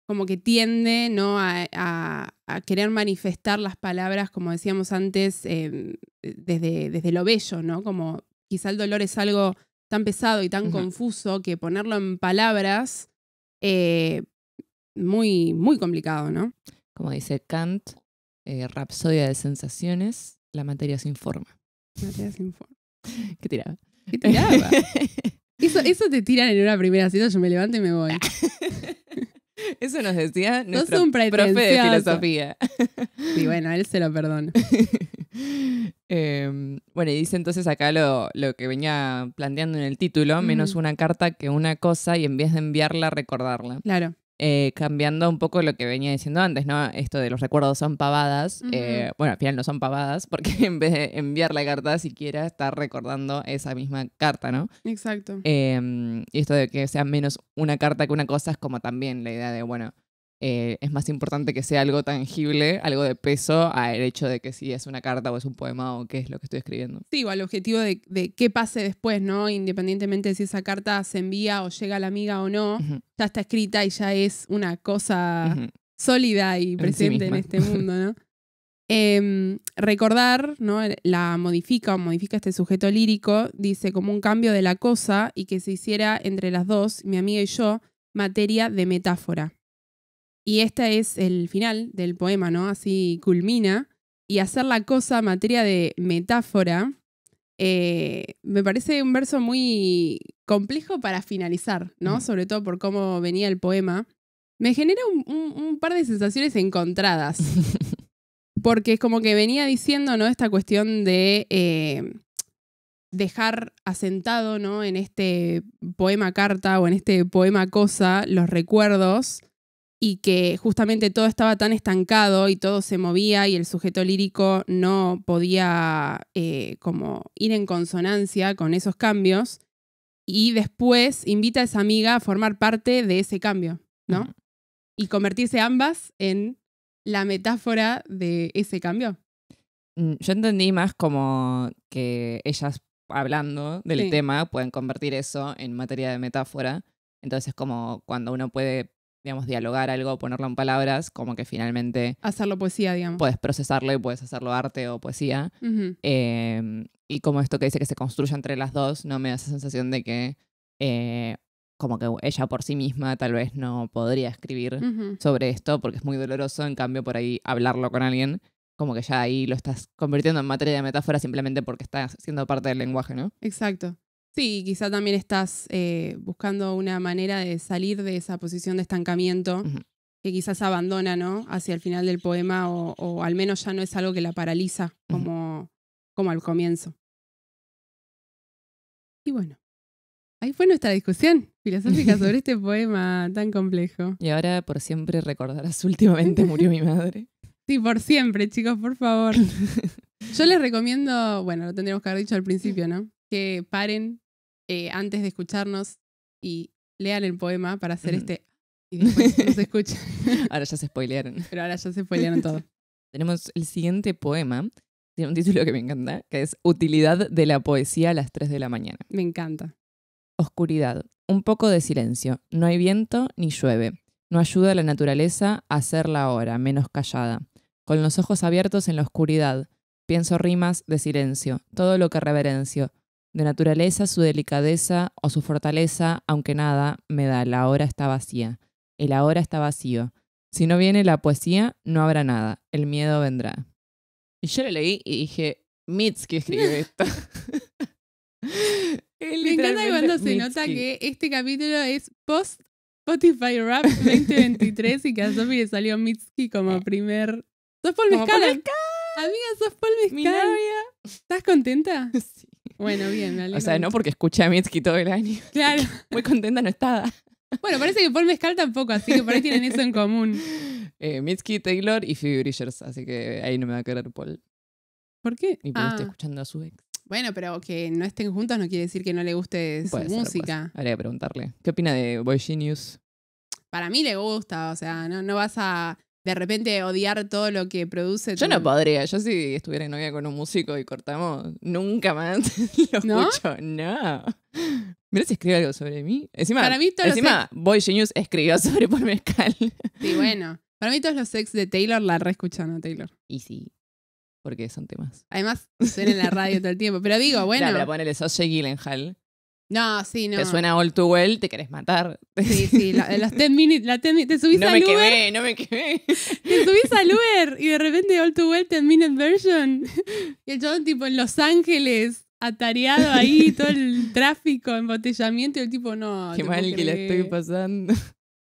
como que tiende, ¿no? A, querer manifestar las palabras, como decíamos antes, em, desde, desde lo bello, ¿no? Como quizá el dolor es algo tan pesado y tan confuso que ponerlo en palabras... es eh, muy, muy complicado, ¿no? Como dice Kant, eh, Rapsodia de Sensaciones, La materia sin forma. Materia sin forma. ¿Qué tiraba? ¿Qué tiraba? eso, te tiran en una primera cita, yo me levanto y me voy. Eso nos decía nuestro profe de filosofía. Y bueno, él se lo perdona. Em, bueno, y dice entonces acá lo, que venía planteando en el título, menos una carta que una cosa y en vez de enviarla, recordarla. Claro. Eh, cambiando un poco lo que venía diciendo antes, ¿no? Esto de los recuerdos son pavadas. Eh, bueno, al final no son pavadas, porque en vez de enviar la carta siquiera está recordando esa misma carta, ¿no? Exacto. Em, y esto de que sea menos una carta que una cosa es como también la idea de, bueno, eh, es más importante que sea algo tangible, algo de peso, al hecho de que si es una carta o es un poema o qué es lo que estoy escribiendo. Sí, o al objetivo de, qué pase después, ¿no? Independientemente de si esa carta se envía o llega a la amiga o no, ya está escrita y ya es una cosa sólida y presente en, este mundo, em, recordar, ¿no? La modifica o modifica este sujeto lírico, dice como un cambio de la cosa y que se hiciera entre las dos, mi amiga y yo, materia de metáfora. Y este es el final del poema, ¿no? Así culmina. Y hacer la cosa materia de metáfora, eh, me parece un verso muy complejo para finalizar, ¿no? Sobre todo por cómo venía el poema. Me genera un, par de sensaciones encontradas. porque es como que venía diciendo, ¿no? Esta cuestión de eh, dejar asentado, ¿no? En este poema carta o en este poema cosa los recuerdos y que justamente todo estaba tan estancado y todo se movía y el sujeto lírico no podía eh, como ir en consonancia con esos cambios y después invita a esa amiga a formar parte de ese cambio, ¿no? Y convertirse ambas en la metáfora de ese cambio. Mm, yo entendí más como que ellas hablando del tema pueden convertir eso en materia de metáfora. Entonces, como cuando uno puede digamos, dialogar algo, ponerlo en palabras, como que finalmente... Hacerlo poesía, digamos. Puedes procesarlo y puedes hacerlo arte o poesía. Eh, y como esto que dice que se construye entre las dos, no me da esa sensación de que eh, como que ella por sí misma tal vez no podría escribir sobre esto porque es muy doloroso, en cambio por ahí hablarlo con alguien, como que ya ahí lo estás convirtiendo en materia de metáfora simplemente porque está siendo parte del lenguaje, ¿no? Exacto. Sí, quizá también estás eh, buscando una manera de salir de esa posición de estancamiento que quizás abandona, ¿no? Hacia el final del poema o, al menos ya no es algo que la paraliza como, como al comienzo. Y bueno, ahí fue nuestra discusión filosófica sobre este poema tan complejo. Y ahora por siempre recordarás, últimamente murió mi madre. Sí, por siempre, chicos, por favor. Yo les recomiendo, bueno, lo tendríamos que haber dicho al principio, ¿no? Que paren eh, antes de escucharnos y lean el poema para hacer este... ahora ya se spoilearon. Pero ahora ya se spoilearon todo. Tenemos el siguiente poema. Tiene un título que me encanta, que es Utilidad de la poesía a las 3 de la mañana. Me encanta. Oscuridad. Un poco de silencio. No hay viento ni llueve. No ayuda la naturaleza a la hora menos callada. Con los ojos abiertos en la oscuridad. Pienso rimas de silencio. Todo lo que reverencio. De naturaleza, su delicadeza o su fortaleza, aunque nada, me da, la hora está vacía. El ahora está vacío. Si no viene la poesía, no habrá nada. El miedo vendrá. Y yo le leí y dije, Mitski escribe esto. me encanta cuando se nota que este capítulo es post Spotify Rap 2023 y que a Sophie le salió Mitski como eh. primer. ¡Sos Paul Mezcal! Amiga, sos Paul ¿Estás contenta? Sí. Bueno, bien, me O sea, no porque escuché a Mitski todo el año. Claro. Muy contenta no estaba. Bueno, parece que Paul Mezcal tampoco, así que por ahí tienen eso en común. Eh, Mitski, Taylor y Phoebe Bridgers, así que ahí no me va a querer Paul. ¿Por qué? Y porque está ah. escuchando a su ex. Bueno, pero que no estén juntos no quiere decir que no le guste su música. Ser, Habría que preguntarle. ¿Qué opina de Boy Genius? Para mí le gusta, o sea, no, no vas a de repente odiar todo lo que produce. Yo no podría, yo si estuviera en novia con un músico y cortamos, nunca más lo escucho. No. Mira si escribe algo sobre mí. Encima, Para mí Boy Genius escribió sobre Paul Mezcal. Sí, bueno. Para mí todos los sex de Taylor la reescuchan a Taylor. Y sí. Porque son temas. Además, suena en la radio todo el tiempo. Pero digo, bueno. La ponele, sos Jay no, sí, no. Te suena all too well, te querés matar. Sí, sí, la, los 10 minutes, la te subís al Uber. No me quedé, no me quedé. Te subís al Uber y de repente all too well 10 minute version. Y el chabón tipo en Los Ángeles, atareado ahí, todo el tráfico, embotellamiento y el tipo no. Qué mal que le estoy pasando.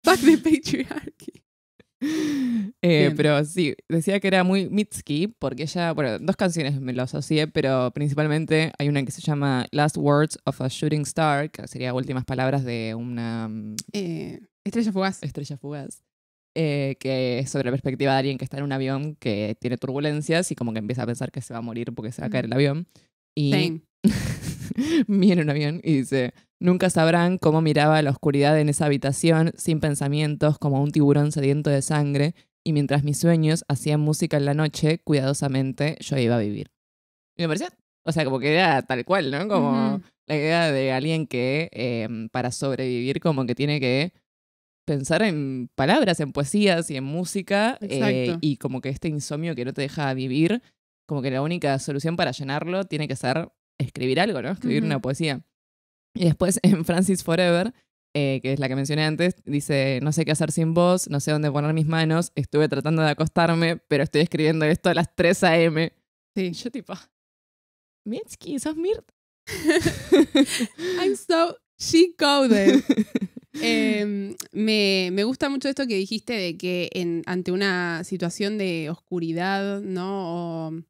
Back de patriarchy. eh, pero sí, decía que era muy Mitski, porque ella, bueno, dos canciones me lo asocié, pero principalmente hay una que se llama Last Words of a Shooting Star, que sería últimas palabras de una... Mm, eh, estrella fugaz. Estrella fugaz. Eh, que es sobre la perspectiva de alguien que está en un avión que tiene turbulencias y como que empieza a pensar que se va a morir porque se va a caer el avión. Y viene un avión y dice, Nunca sabrán cómo miraba la oscuridad en esa habitación sin pensamientos como un tiburón sediento de sangre y mientras mis sueños hacían música en la noche, cuidadosamente yo iba a vivir. Y me parecía, o sea, como que era tal cual, ¿no? Como la idea de alguien que em, para sobrevivir como que tiene que pensar en palabras, en poesías y en música eh, y como que este insomnio que no te deja vivir, como que la única solución para llenarlo tiene que ser escribir algo, ¿no? Escribir una poesía. Y después en Francis Forever, eh, que es la que mencioné antes, dice, no sé qué hacer sin vos, no sé dónde poner mis manos, estuve tratando de acostarme, pero estoy escribiendo esto a las 3 a.m. Sí. Yo tipo, I'm so she coded. Em, me, gusta mucho esto que dijiste de que ante una situación de oscuridad, ¿no?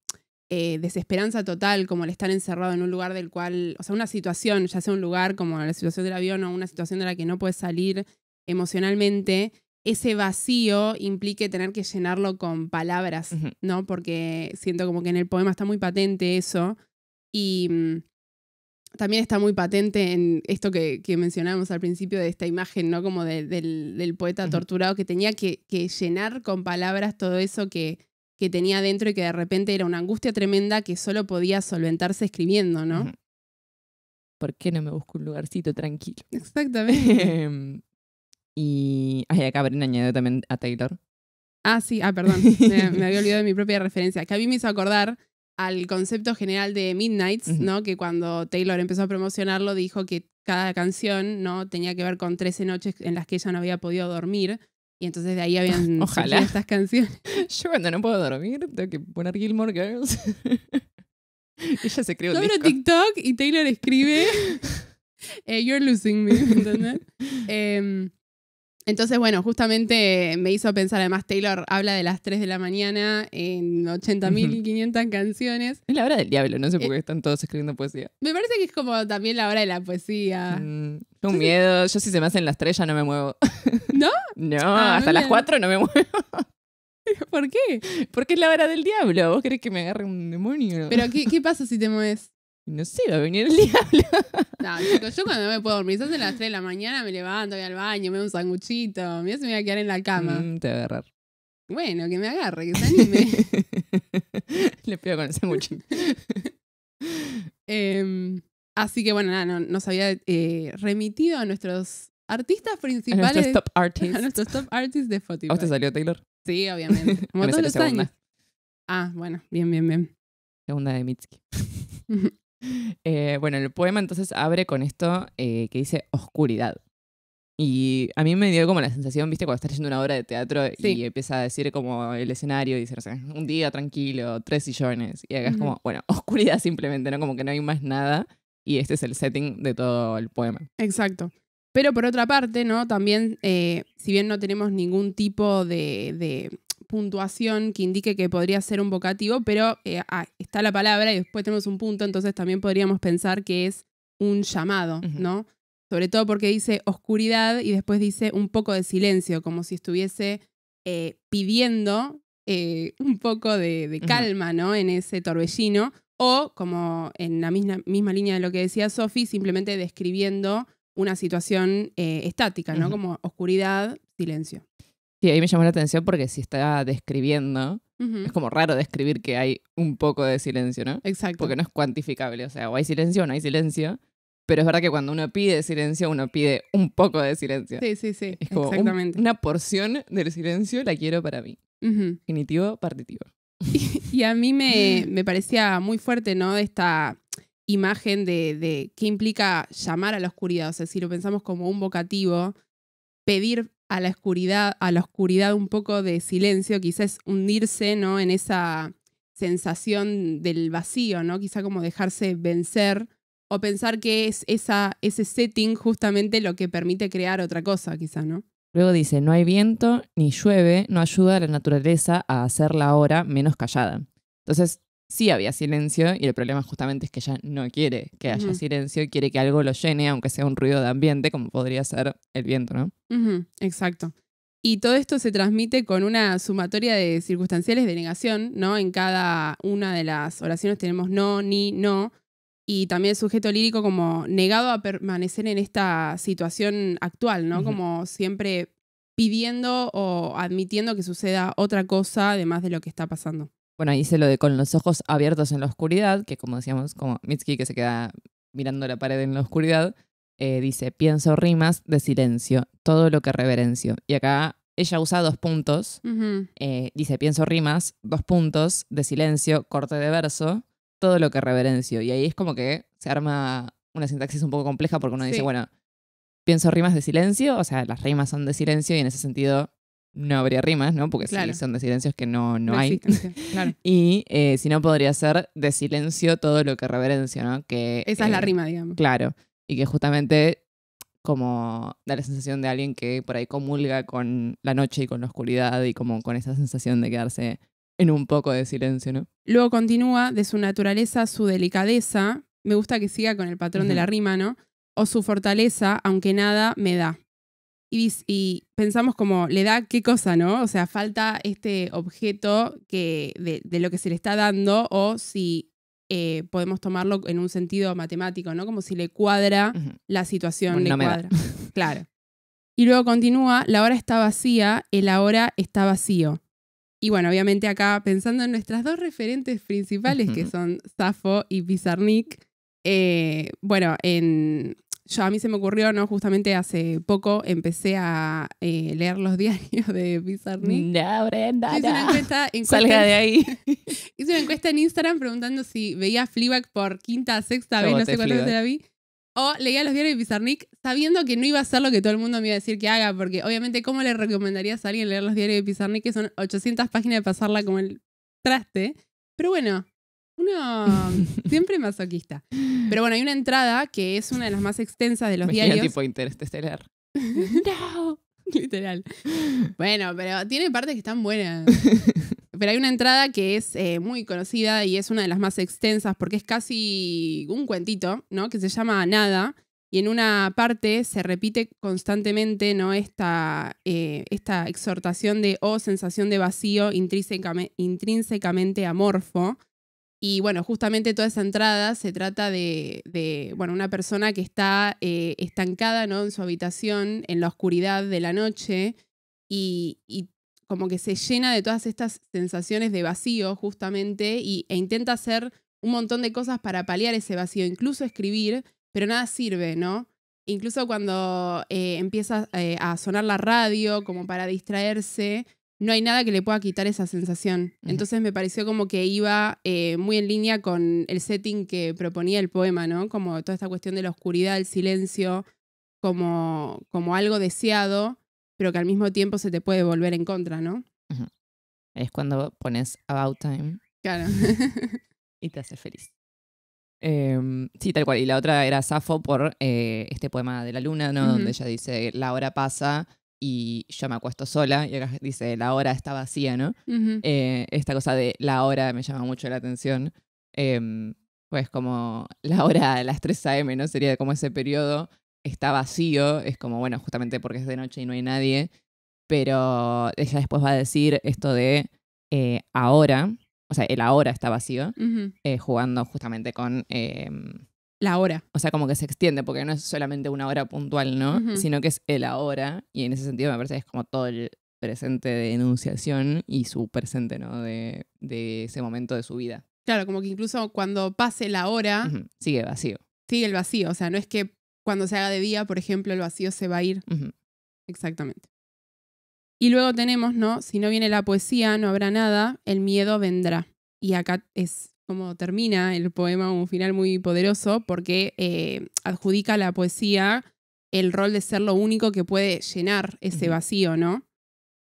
Eh, desesperanza total, como el estar encerrado en un lugar del cual, o sea, una situación, ya sea un lugar como la situación del avión o una situación de la que no puedes salir emocionalmente, ese vacío implique tener que llenarlo con palabras, ¿no? Porque siento como que en el poema está muy patente eso y mm, también está muy patente en esto que, mencionábamos al principio de esta imagen, ¿no? Como del, del, poeta torturado que tenía que, que llenar con palabras todo eso que, que tenía dentro y que de repente era una angustia tremenda que solo podía solventarse escribiendo, ¿no? ¿Por qué no me busco un lugarcito tranquilo? Exactamente. Em, y ay, acá Brin añadió también a Taylor. Ah, sí, ah, perdón, me, había olvidado de mi propia referencia, que a mí me hizo acordar al concepto general de Midnights, ¿no? Que cuando Taylor empezó a promocionarlo dijo que cada canción, ¿no? Tenía que ver con 13 noches en las que ella no había podido dormir y entonces de ahí habían Ojalá. estas canciones. Yo cuando no puedo dormir tengo que poner Gilmore Girls. Ella se creó un disco. TikTok y Taylor escribe eh, You're losing me, ¿entendés? Em, entonces, bueno, justamente me hizo pensar, además Taylor habla de las 3 de la mañana en 80.500 canciones. Es la hora del diablo, no sé por qué eh, están todos escribiendo poesía. Me parece que es como también la hora de la poesía. Mm, tengo un miedo, yo si se me hacen las 3 ya no me muevo. ¿No? no, ah, hasta las 4 no me muevo. ¿Por qué? Porque es la hora del diablo, vos querés que me agarre un demonio. Pero qué pasa si te mueves? No sé, va a venir el diablo. No, chico, yo cuando me puedo dormir, se las 3 de la mañana, me levanto, voy al baño, me doy un sanguchito. Mira se me va a quedar en la cama. Mm, te va a agarrar. Bueno, que me agarre, que se anime. Le pido con el sanguchito. Em, así que bueno, nada, no, nos había eh, remitido a nuestros artistas principales. A nuestros top artists. A nuestros top artists de Spotify. ¿A usted salió Taylor? Sí, obviamente. Como todos los años. Ah, bueno, bien, bien, bien. Segunda de Mitski. Eh, bueno, el poema entonces abre con esto eh, que dice oscuridad. Y a mí me dio como la sensación, viste, cuando estás leyendo una obra de teatro y empieza a decir como el escenario, y dice, un día tranquilo, tres sillones. Y hagas como, bueno, oscuridad simplemente, ¿no? Como que no hay más nada. Y este es el setting de todo el poema. Exacto. Pero por otra parte, ¿no? También, eh, si bien no tenemos ningún tipo de puntuación que indique que podría ser un vocativo, pero eh, ah, está la palabra y después tenemos un punto, entonces también podríamos pensar que es un llamado, ¿no? Sobre todo porque dice oscuridad y después dice un poco de silencio, como si estuviese eh, pidiendo eh, un poco de, calma, ¿no? En ese torbellino, o como en la misma, misma línea de lo que decía Sophie, simplemente describiendo una situación estática, ¿no? Como oscuridad, silencio. Sí, ahí me llamó la atención porque si está describiendo, es como raro describir que hay un poco de silencio, ¿no? Exacto. Porque no es cuantificable, o sea, o hay silencio o no hay silencio. Pero es verdad que cuando uno pide silencio, uno pide un poco de silencio. Sí, sí, sí. exactamente. una porción del silencio la quiero para mí. Definitivo, Genitivo, partitivo. Y, a mí me, parecía muy fuerte, ¿no? Esta imagen de, de qué implica llamar a la oscuridad. O sea, si lo pensamos como un vocativo, pedir a la oscuridad, a la oscuridad un poco de silencio, quizás hundirse ¿no? en esa sensación del vacío, ¿no? Quizá como dejarse vencer o pensar que es esa, ese setting justamente lo que permite crear otra cosa, quizás, ¿no? Luego dice, no hay viento ni llueve, no ayuda a la naturaleza a hacer la hora menos callada. Entonces, sí había silencio y el problema justamente es que ella no quiere que haya silencio y silencio, quiere que algo lo llene, aunque sea un ruido de ambiente, como podría ser el viento, ¿no? Exacto. Y todo esto se transmite con una sumatoria de circunstanciales de negación, ¿no? En cada una de las oraciones tenemos no, ni, no. Y también el sujeto lírico como negado a permanecer en esta situación actual, ¿no? Como siempre pidiendo o admitiendo que suceda otra cosa además de lo que está pasando. Bueno, se lo de con los ojos abiertos en la oscuridad, que como decíamos, como Mitski que se queda mirando la pared en la oscuridad, eh, dice, pienso rimas de silencio, todo lo que reverencio. Y acá ella usa dos puntos, eh, dice, pienso rimas, dos puntos, de silencio, corte de verso, todo lo que reverencio. Y ahí es como que se arma una sintaxis un poco compleja porque uno dice, bueno, pienso rimas de silencio, o sea, las rimas son de silencio y en ese sentido no habría rimas, ¿no? Porque sí, son de silencios que no, no, hay. y eh, si no, podría ser de silencio todo lo que reverencia ¿no? Que, Esa es la eh, rima, digamos. Claro. Y que justamente como da la sensación de alguien que por ahí comulga con la noche y con la oscuridad y como con esa sensación de quedarse en un poco de silencio, ¿no? Luego continúa, de su naturaleza, su delicadeza, me gusta que siga con el patrón de la rima, ¿no? O su fortaleza, aunque nada me da y, pensamos como, le da qué cosa, ¿no? O sea, falta este objeto que, de, lo que se le está dando o si eh, podemos tomarlo en un sentido matemático, ¿no? Como si le cuadra la situación, le cuadra. claro. Y luego continúa, la hora está vacía, el ahora está vacío. Y bueno, obviamente acá pensando en nuestras dos referentes principales, que son Safo y Pizarnik, eh, bueno, en, a mí se me ocurrió, ¿no? Justamente hace poco empecé a eh, leer los diarios de Pizarnik. Ya, Brenda, hice Salga de ahí. hice una encuesta en Instagram preguntando si veía Fleabag por quinta, sexta vez, no sé cuántas veces la vi. O leía los diarios de Pizarnik sabiendo que no iba a ser lo que todo el mundo me iba a decir que haga, porque obviamente, ¿cómo le recomendarías a alguien leer los diarios de Pizarnik? Que son 800 páginas de pasarla como el traste. Pero bueno, una siempre masoquista. Pero bueno, hay una entrada que es una de las más extensas de los diarios. tipo interestelar. no, literal. Bueno, pero tiene partes que están buenas. Pero hay una entrada que es eh, muy conocida y es una de las más extensas porque es casi un cuentito, ¿no? Que se llama Nada. Y en una parte se repite constantemente ¿no? esta, eh, esta exhortación de o sensación de vacío intrínsecamente amorfo, y bueno, justamente toda esa entrada se trata de, bueno, una persona que está eh, estancada ¿no? en su habitación, en la oscuridad de la noche, y, como que se llena de todas estas sensaciones de vacío, justamente, y, e intenta hacer un montón de cosas para paliar ese vacío, incluso escribir, pero nada sirve, ¿no? Incluso cuando eh, empieza eh, a sonar la radio, como para distraerse, no hay nada que le pueda quitar esa sensación. Entonces me pareció como que iba eh, muy en línea con el setting que proponía el poema, ¿no? Como toda esta cuestión de la oscuridad, el silencio, como, como algo deseado, pero que al mismo tiempo se te puede volver en contra, ¿no? Es cuando pones About Time. Claro. y te hace feliz. Em, sí, tal cual. Y la otra era Safo por eh, este poema de la luna, ¿no? Donde ella dice, la hora pasa y yo me acuesto sola, y acá dice la hora está vacía, ¿no? Eh, esta cosa de la hora me llama mucho la atención. Em, pues como la hora de las 3 a.m., ¿no? Sería como ese periodo está vacío, es como, bueno, justamente porque es de noche y no hay nadie, pero ella después va a decir esto de eh, ahora, o sea, el ahora está vacío, eh, jugando justamente con em, la hora. O sea, como que se extiende, porque no es solamente una hora puntual, ¿no? Sino que es el ahora, y en ese sentido me parece que es como todo el presente de enunciación y su presente, ¿no? De, ese momento de su vida. Claro, como que incluso cuando pase la hora... Sigue vacío. Sigue el vacío, o sea, no es que cuando se haga de día, por ejemplo, el vacío se va a ir. Exactamente. Y luego tenemos, ¿no? Si no viene la poesía, no habrá nada, el miedo vendrá. Y acá es como termina el poema un final muy poderoso porque eh, adjudica a la poesía el rol de ser lo único que puede llenar ese vacío, ¿no?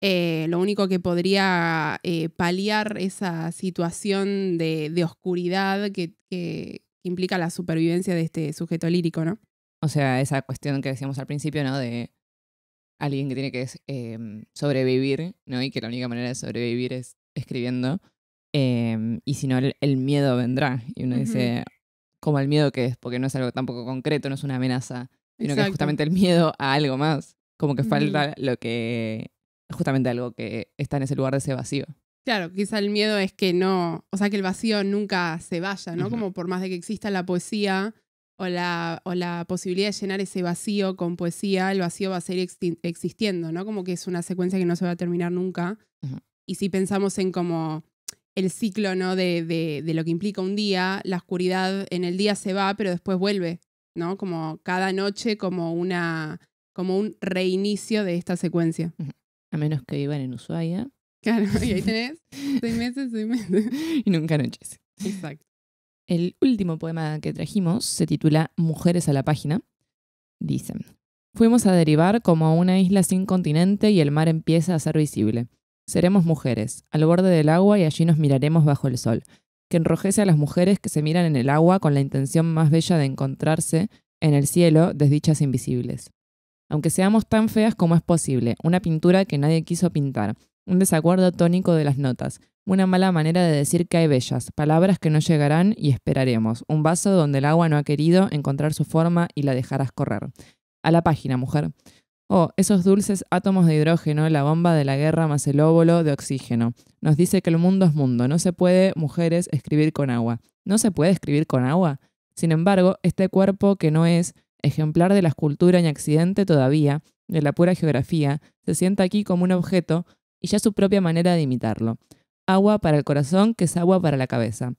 Eh, lo único que podría eh, paliar esa situación de, oscuridad que, implica la supervivencia de este sujeto lírico, ¿no? O sea, esa cuestión que decíamos al principio, ¿no? De alguien que tiene que sobrevivir, ¿no? Y que la única manera de sobrevivir es escribiendo. Em, y si no, el, miedo vendrá. Y uno dice, como el miedo que es, porque no es algo tampoco concreto, no es una amenaza, sino que es justamente el miedo a algo más. Como que falta lo que, justamente algo que está en ese lugar de ese vacío. Claro, quizá el miedo es que no, o sea, que el vacío nunca se vaya, ¿no? Como por más de que exista la poesía o la, o la posibilidad de llenar ese vacío con poesía, el vacío va a seguir existiendo, ¿no? Como que es una secuencia que no se va a terminar nunca. Y si pensamos en como el ciclo ¿no? De, lo que implica un día, la oscuridad en el día se va, pero después vuelve, ¿no? Como cada noche, como, una, como un reinicio de esta secuencia. A menos que vivan en Ushuaia. Claro, y ahí tenés seis meses, seis meses. Y nunca anochece. Exacto. El último poema que trajimos se titula Mujeres a la página. Dicen, fuimos a derivar como a una isla sin continente y el mar empieza a ser visible. Seremos mujeres, al borde del agua y allí nos miraremos bajo el sol, que enrojece a las mujeres que se miran en el agua con la intención más bella de encontrarse en el cielo desdichas invisibles. Aunque seamos tan feas como es posible, una pintura que nadie quiso pintar, un desacuerdo tónico de las notas, una mala manera de decir que hay bellas, palabras que no llegarán y esperaremos, un vaso donde el agua no ha querido encontrar su forma y la dejarás correr. A la página, mujer. Oh, esos dulces átomos de hidrógeno, la bomba de la guerra más el óvulo de oxígeno. Nos dice que el mundo es mundo, no se puede, mujeres, escribir con agua. ¿No se puede escribir con agua? Sin embargo, este cuerpo que no es ejemplar de la escultura ni accidente todavía, de la pura geografía, se sienta aquí como un objeto y ya su propia manera de imitarlo. Agua para el corazón, que es agua para la cabeza.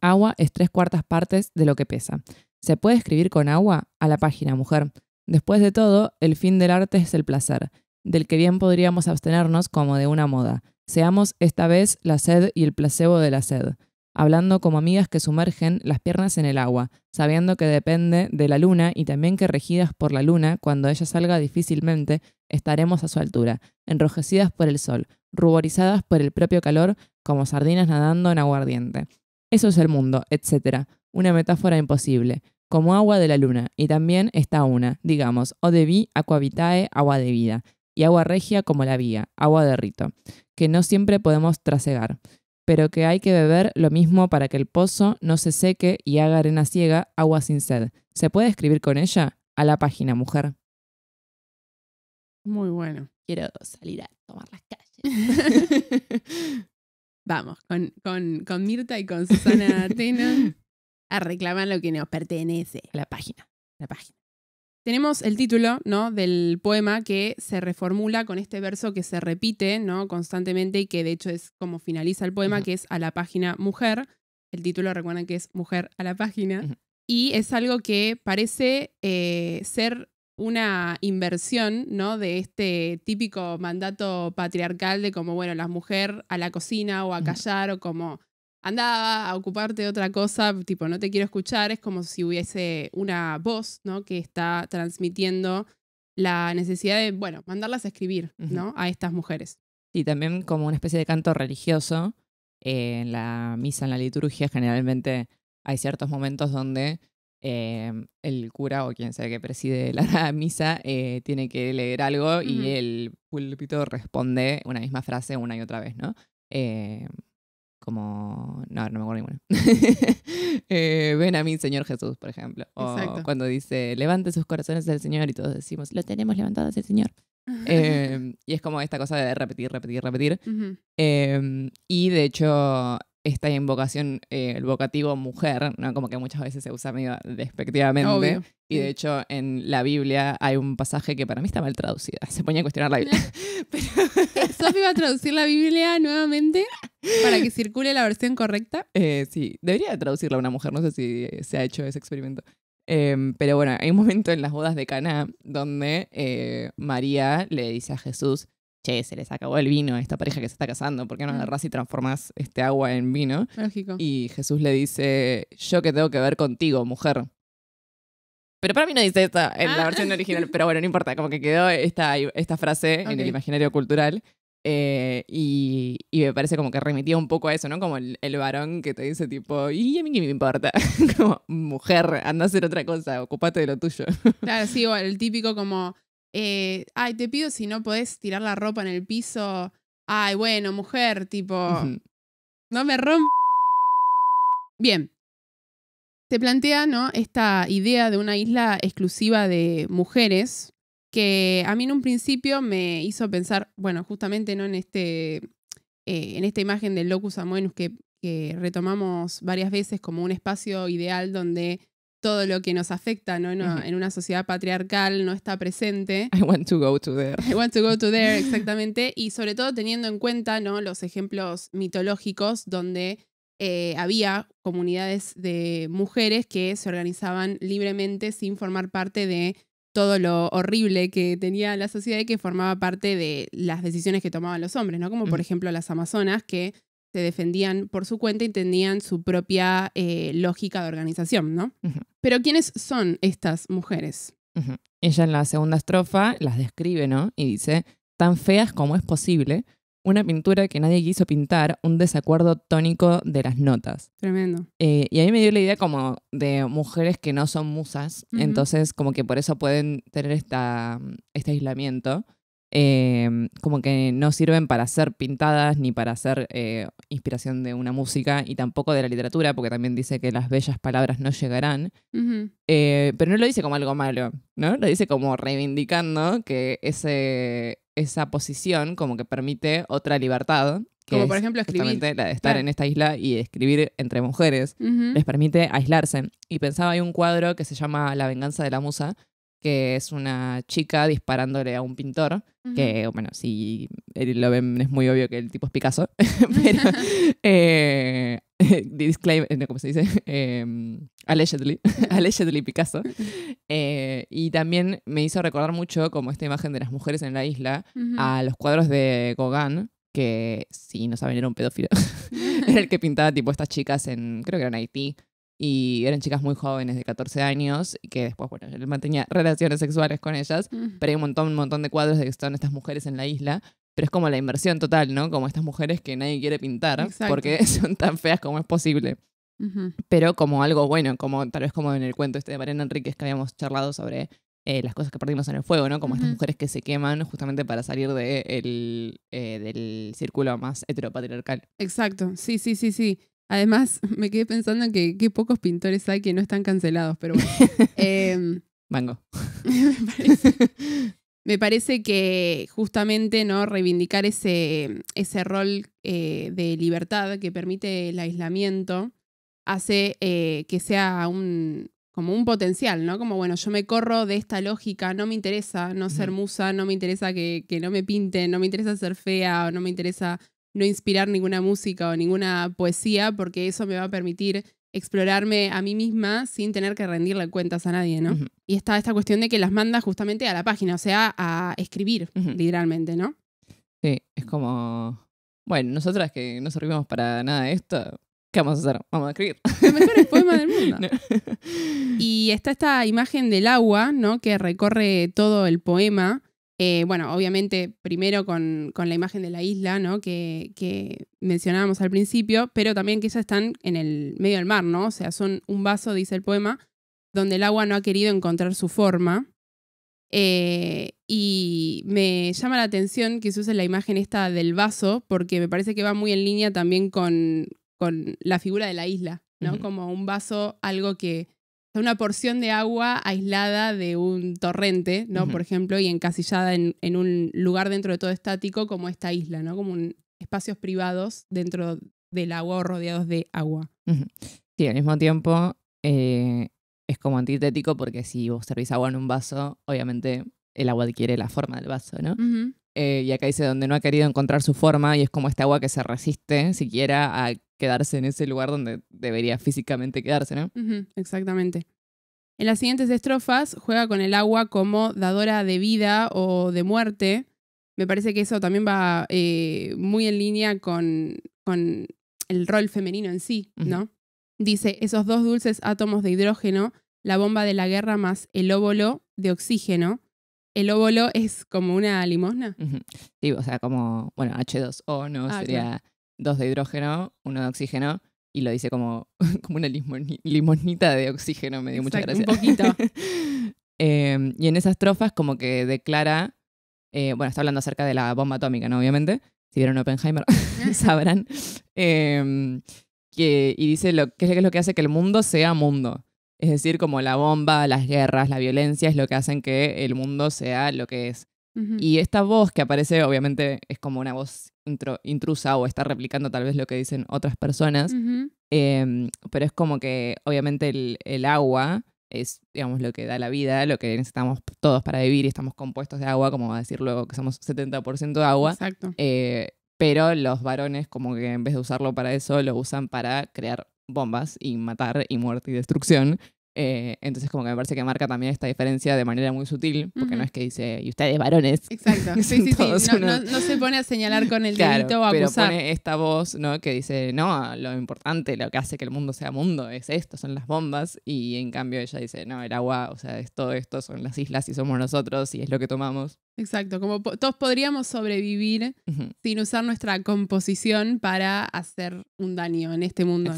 Agua es tres cuartas partes de lo que pesa. ¿Se puede escribir con agua? A la página, mujer. Después de todo, el fin del arte es el placer, del que bien podríamos abstenernos como de una moda. Seamos esta vez la sed y el placebo de la sed, hablando como amigas que sumergen las piernas en el agua, sabiendo que depende de la luna y también que regidas por la luna, cuando ella salga difícilmente, estaremos a su altura, enrojecidas por el sol, ruborizadas por el propio calor, como sardinas nadando en aguardiente. Eso es el mundo, etc. Una metáfora imposible como agua de la luna, y también está una, digamos, o de vi aquavitae, agua de vida, y agua regia como la vía, agua de rito, que no siempre podemos trasegar, pero que hay que beber lo mismo para que el pozo no se seque y haga arena ciega, agua sin sed. ¿Se puede escribir con ella? A la página, mujer. Muy bueno. Quiero salir a tomar las calles. Vamos, con, con, con Mirta y con Susana Atena. a reclamar lo que nos pertenece. La página, la página. Tenemos el título ¿no? del poema que se reformula con este verso que se repite ¿no? constantemente y que de hecho es como finaliza el poema, que es a la página mujer. El título recuerden que es mujer a la página. Y es algo que parece eh, ser una inversión ¿no? de este típico mandato patriarcal de como, bueno, la mujer a la cocina o a callar o como andaba a ocuparte de otra cosa, tipo, no te quiero escuchar, es como si hubiese una voz, ¿no? Que está transmitiendo la necesidad de, bueno, mandarlas a escribir, ¿no? A estas mujeres. Y también como una especie de canto religioso, eh, en la misa, en la liturgia, generalmente hay ciertos momentos donde eh, el cura o quien sea que preside la misa eh, tiene que leer algo y el púlpito responde una misma frase una y otra vez, ¿no? como, no, no me acuerdo ninguna. Eh, ven a mí, Señor Jesús, por ejemplo. O cuando dice, levante sus corazones al Señor y todos decimos, lo tenemos levantado hacia el Señor. Em, y es como esta cosa de repetir, repetir, repetir. Em, y de hecho, esta invocación, eh, el vocativo mujer, ¿no? como que muchas veces se usa medio despectivamente. Y de hecho en la Biblia hay un pasaje que para mí está mal traducida. Se ponía a cuestionar la Biblia. Pero... Eh, Sofi va a traducir la Biblia nuevamente para que circule la versión correcta. Eh, sí, debería traducirla una mujer, no sé si se ha hecho ese experimento. Em, pero bueno, hay un momento en las bodas de Cana donde María le dice a Jesús, che, se les acabó el vino a esta pareja que se está casando, ¿por qué no mm. agarras y transformas este agua en vino? Lógico. Y Jesús le dice, yo que tengo que ver contigo, mujer. Pero para mí no dice esto en la ah. versión original, pero bueno, no importa, como que quedó esta, esta frase en el imaginario cultural. Eh, y, me parece como que remitía un poco a eso, ¿no? Como el, varón que te dice tipo, ¿y a mí qué me importa? como, mujer, anda a hacer otra cosa, ocupate de lo tuyo. claro, sí, el típico como, eh, ay, te pido si no podés tirar la ropa en el piso, ay, bueno, mujer, tipo, no me rompo. Bien, se plantea ¿no? esta idea de una isla exclusiva de mujeres que a mí en un principio me hizo pensar, bueno, justamente ¿no? en, este, eh, en esta imagen del locus amoenus que retomamos varias veces como un espacio ideal donde todo lo que nos afecta En, una sociedad patriarcal no está presente. I want to go to there. I want to go to there, exactamente. y sobre todo teniendo en cuenta ¿no? los ejemplos mitológicos donde eh, había comunidades de mujeres que se organizaban libremente sin formar parte de todo lo horrible que tenía la sociedad y que formaba parte de las decisiones que tomaban los hombres, ¿no? Como por ejemplo las amazonas que se defendían por su cuenta y tenían su propia eh, lógica de organización, ¿no? Pero ¿quiénes son estas mujeres? Ella en la segunda estrofa las describe, ¿no? Y dice, tan feas como es posible, una pintura que nadie quiso pintar, un desacuerdo tónico de las notas. Tremendo. Eh, y a mí me dio la idea como de mujeres que no son musas, entonces como que por eso pueden tener esta, este aislamiento. Em, como que no sirven para ser pintadas ni para ser eh, inspiración de una música y tampoco de la literatura, porque también dice que las bellas palabras no llegarán. Eh, pero no lo dice como algo malo, ¿no? Lo dice como reivindicando que ese, esa posición como que permite otra libertad. como por ejemplo escribir. la de estar en esta isla y escribir entre mujeres. Les permite aislarse. Y pensaba, hay un cuadro que se llama La venganza de la musa, que es una chica disparándole a un pintor, que bueno, si eh, lo ven es muy obvio que el tipo es Picasso, pero eh, disclaimer, eh, ¿cómo se dice? Em, allegedly, Picasso. Eh, y también me hizo recordar mucho como esta imagen de las mujeres en la isla a los cuadros de Gauguin, que si no saben era un pedófilo, era el que pintaba tipo estas chicas en, creo que era en Haití, y eran chicas muy jóvenes de 14 años y que después, bueno, él mantenía relaciones sexuales con ellas, mm. pero hay un montón, un montón de cuadros de que están estas mujeres en la isla, pero es como la inversión total, ¿no? Como estas mujeres que nadie quiere pintar porque son tan feas como es posible. Pero como algo bueno, como tal vez como en el cuento este de Mariana Enríquez que habíamos charlado sobre eh, las cosas que perdimos en el fuego, ¿no? Como estas mujeres que se queman justamente para salir de el, eh, del círculo más heteropatriarcal. Exacto, sí, sí, sí, sí. Además, me quedé pensando que qué pocos pintores hay que no están cancelados, pero bueno. eh, me, parece, que justamente ¿no? reivindicar ese, ese rol eh, de libertad que permite el aislamiento hace eh, que sea un, como un potencial, ¿no? Como, bueno, yo me corro de esta lógica, no me interesa no ser musa, no me interesa que, que no me pinten, no me interesa ser fea, o no me interesa no inspirar ninguna música o ninguna poesía, porque eso me va a permitir explorarme a mí misma sin tener que rendirle cuentas a nadie, ¿no? Y está esta cuestión de que las manda justamente a la página, o sea, a escribir, literalmente, ¿no? Sí, es como, bueno, nosotras que no servimos para nada de esto, ¿qué vamos a hacer? Vamos a escribir. Los mejores poemas del mundo. Y está esta imagen del agua, ¿no? Que recorre todo el poema eh, bueno, obviamente primero con, la imagen de la isla, ¿no? Que, que, mencionábamos al principio, pero también que ya están en el medio del mar, ¿no? O sea, son un vaso, dice el poema, donde el agua no ha querido encontrar su forma. Eh, y me llama la atención que se use la imagen esta del vaso, porque me parece que va muy en línea también con, la figura de la isla, ¿no? Como un vaso, algo que una porción de agua aislada de un torrente, ¿no? Por ejemplo, y encasillada en, un lugar dentro de todo estático como esta isla, ¿no? Como espacios privados dentro del agua o rodeados de agua. Sí, al mismo tiempo eh, es como antitético porque si vos servís agua en un vaso, obviamente el agua adquiere la forma del vaso, ¿no? Eh, y acá dice donde no ha querido encontrar su forma y es como esta agua que se resiste siquiera a quedarse en ese lugar donde debería físicamente quedarse, ¿no? exactamente. En las siguientes estrofas juega con el agua como dadora de vida o de muerte. Me parece que eso también va eh, muy en línea con, con el rol femenino en sí, ¿no? Dice, esos dos dulces átomos de hidrógeno, la bomba de la guerra más el óvulo de oxígeno. El óvulo es como una limosna. Sí, o sea, como, bueno, H2O, ¿no? Ah, Sería dos de hidrógeno, uno de oxígeno, y lo dice como, como una limonita de oxígeno, me dio mucha gracia. Em, y en esas trofas como que declara, eh, bueno, está hablando acerca de la bomba atómica, ¿no? Obviamente, si vieron Oppenheimer, sabrán. Em, que, y dice lo, qué es lo que hace que el mundo sea mundo. Es decir, como la bomba, las guerras, la violencia es lo que hacen que el mundo sea lo que es. Y esta voz que aparece, obviamente, es como una voz intrusa o está replicando tal vez lo que dicen otras personas, em, pero es como que obviamente el, agua es, digamos, lo que da la vida, lo que necesitamos todos para vivir y estamos compuestos de agua, como va a decir luego que somos 70% de agua. Eh, pero los varones como que en vez de usarlo para eso, lo usan para crear bombas y matar y muerte y destrucción. Eh, entonces, como que me parece que marca también esta diferencia de manera muy sutil, porque no es que dice, y ustedes varones. Exacto, No, se pone a señalar con el dedito o a pero pone esta voz, ¿no? Que dice, no, lo importante, lo que hace que el mundo sea mundo es esto, son las bombas. Y en cambio ella dice, no, el agua, o sea, es todo esto, son las islas y somos nosotros y es lo que tomamos. Exacto, como todos podríamos sobrevivir sin usar nuestra composición para hacer un daño en este mundo,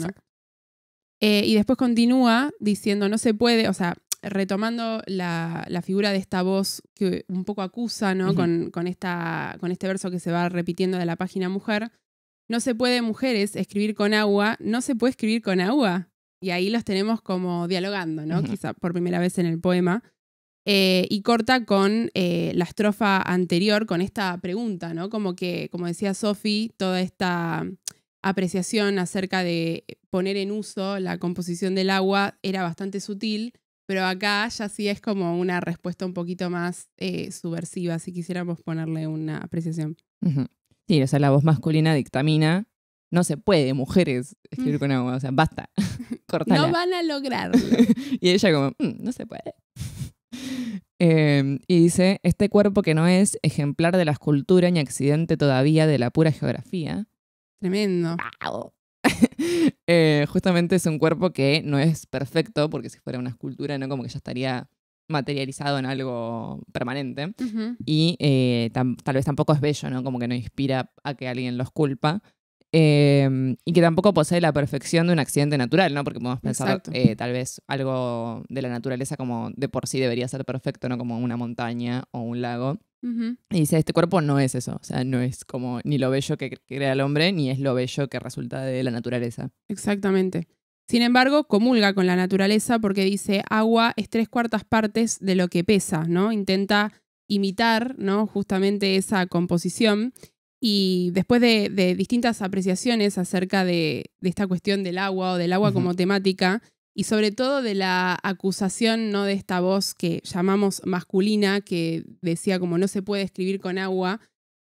eh, y después continúa diciendo, no se puede, o sea, retomando la, figura de esta voz que un poco acusa, ¿no? con, esta, con este verso que se va repitiendo de la página mujer. No se puede, mujeres, escribir con agua. No se puede escribir con agua. Y ahí los tenemos como dialogando, ¿no? Quizá por primera vez en el poema. Eh, y corta con eh, la estrofa anterior, con esta pregunta, ¿no? Como que, como decía Sophie, toda esta apreciación acerca de poner en uso la composición del agua era bastante sutil, pero acá ya sí es como una respuesta un poquito más eh, subversiva, si quisiéramos ponerle una apreciación. Sí, o sea, la voz masculina dictamina, no se puede, mujeres, escribir mm. con agua, o sea, basta, cortala. No van a lograrlo. y ella como, mm, no se puede. Em, y dice, este cuerpo que no es ejemplar de la escultura ni accidente todavía de la pura geografía, Tremendo. Eh, justamente es un cuerpo que no es perfecto, porque si fuera una escultura, ¿no? Como que ya estaría materializado en algo permanente. Y eh, tal vez tampoco es bello, ¿no? Como que no inspira a que alguien los culpa. Em, y que tampoco posee la perfección de un accidente natural, ¿no? Porque podemos pensar eh, tal vez algo de la naturaleza como de por sí debería ser perfecto, ¿no? Como una montaña o un lago. Y dice, este cuerpo no es eso, o sea, no es como ni lo bello que crea el hombre, ni es lo bello que resulta de la naturaleza. Exactamente. Sin embargo, comulga con la naturaleza porque dice, agua es tres cuartas partes de lo que pesa, ¿no? Intenta imitar, ¿no? Justamente esa composición. Y después de, distintas apreciaciones acerca de, esta cuestión del agua o del agua como temática, y sobre todo de la acusación ¿no? de esta voz que llamamos masculina, que decía como no se puede escribir con agua,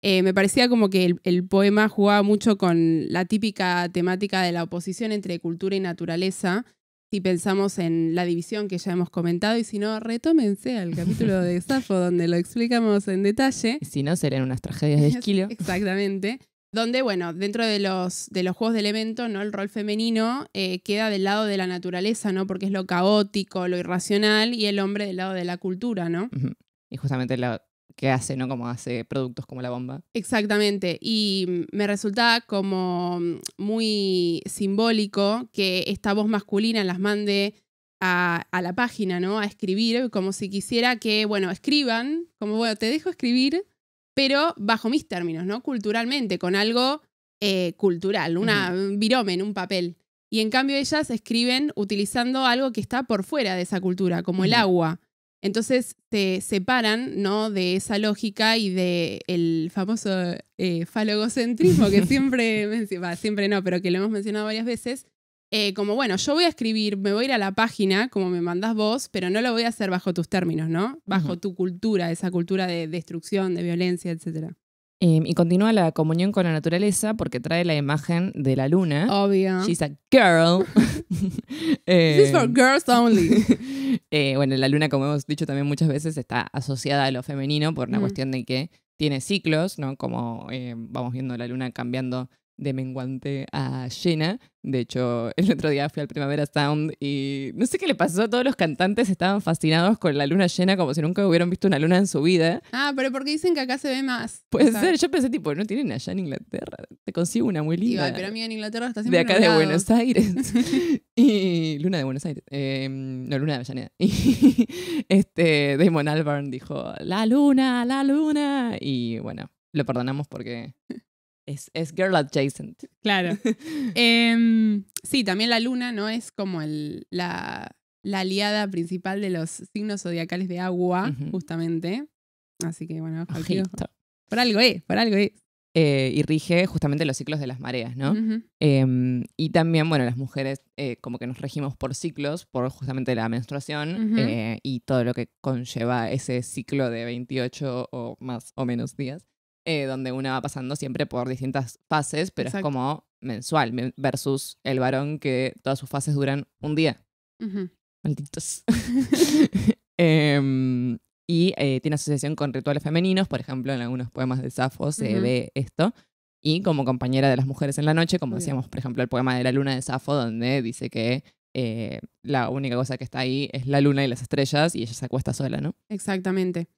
eh, me parecía como que el, el, poema jugaba mucho con la típica temática de la oposición entre cultura y naturaleza, si pensamos en la división que ya hemos comentado, y si no, retómense al capítulo de Safo, donde lo explicamos en detalle. Si no, serían unas tragedias de esquilo. Exactamente donde, bueno, dentro de los, de los juegos de evento, ¿no? El rol femenino eh, queda del lado de la naturaleza, ¿no? Porque es lo caótico, lo irracional, y el hombre del lado de la cultura, ¿no? Y justamente lo que hace, ¿no? Como hace productos como la bomba. Exactamente. Y mm, me resulta como mm, muy simbólico que esta voz masculina las mande a, a, la página, ¿no? A escribir, como si quisiera que, bueno, escriban, como, bueno, te dejo escribir pero bajo mis términos, ¿no? Culturalmente, con algo eh, cultural, una, un en un papel. Y en cambio ellas escriben utilizando algo que está por fuera de esa cultura, como el agua. Entonces se separan ¿no? de esa lógica y del el famoso eh, falogocentrismo que siempre, siempre no, pero que lo hemos mencionado varias veces, eh, como bueno, yo voy a escribir, me voy a ir a la página, como me mandás vos, pero no lo voy a hacer bajo tus términos, ¿no? Bajo tu cultura, esa cultura de destrucción, de violencia, etc. Em, y continúa la comunión con la naturaleza porque trae la imagen de la luna. Obvio. She's a girl. Eh, This is for girls only. Eh, bueno, la luna, como hemos dicho también muchas veces, está asociada a lo femenino por una mm. cuestión de que tiene ciclos, ¿no? Como vamos viendo la luna cambiando de menguante a llena. De hecho, el otro día fui al Primavera Sound y no sé qué le pasó, todos los cantantes estaban fascinados con la luna llena como si nunca hubieran visto una luna en su vida. Ah, pero porque dicen que acá se ve más. Puede ser, yo pensé tipo, no tienen allá en Inglaterra, te consigo una muy linda. Iba, pero mí en Inglaterra está siempre De acá de Buenos Aires. y luna de Buenos Aires, em, no, luna de Avellaneda. este, Damon Albarn dijo, la luna, la luna. Y bueno, lo perdonamos porque es, girl adjacent. Claro. Em, sí, también la luna, ¿no? Es como la, aliada principal de los signos zodiacales de agua, justamente. Así que bueno, por algo es, por algo eh, y rige justamente los ciclos de las mareas, ¿no? Em, y también, bueno, las mujeres eh, como que nos regimos por ciclos, por justamente la menstruación eh, y todo lo que conlleva ese ciclo de 28 o más o menos días. Eh, donde una va pasando siempre por distintas fases, pero es como mensual, versus el varón que todas sus fases duran un día. Malditos. Em, y eh, tiene asociación con rituales femeninos, por ejemplo, en algunos poemas de Safo se ve esto. Y como compañera de las mujeres en la noche, como decíamos, por ejemplo, el poema de la luna de Safo, donde dice que eh, la única cosa que está ahí es la luna y las estrellas y ella se acuesta sola, ¿no? Exactamente.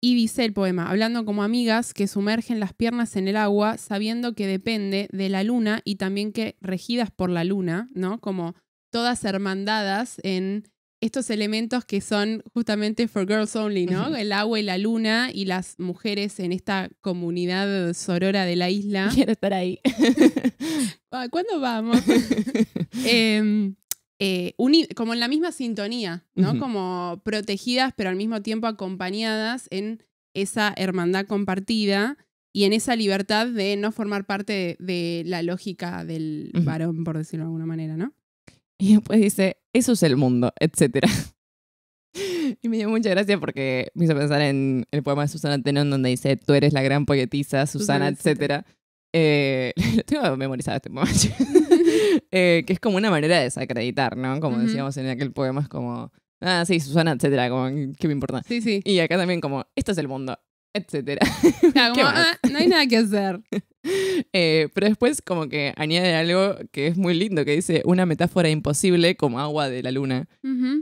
Y dice el poema, hablando como amigas que sumergen las piernas en el agua, sabiendo que depende de la luna y también que regidas por la luna, ¿no? Como todas hermandadas en estos elementos que son justamente for girls only, ¿no? El agua y la luna y las mujeres en esta comunidad sorora de la isla. Quiero estar ahí. Ah, ¿Cuándo vamos? eh, eh, como en la misma sintonía, ¿no? Como protegidas, pero al mismo tiempo acompañadas en esa hermandad compartida y en esa libertad de no formar parte de, la lógica del varón, por decirlo de alguna manera, ¿no? Y después dice, eso es el mundo, etc. Y me dio mucha gracia porque me hizo pensar en el poema de Susana Tenón donde dice, tú eres la gran poetisa, Susana, etc. etcétera. Eh, lo tengo memorizado este poema. Eh, que es como una manera de desacreditar, ¿no? Como decíamos en aquel poema, es como, ah, sí, Susana, etcétera, como, ¿qué me importa? Sí, sí. Y acá también, como, esto es el mundo etcétera. Ah, no hay nada que hacer. Eh, pero después como que añade algo que es muy lindo, que dice una metáfora imposible como agua de la luna,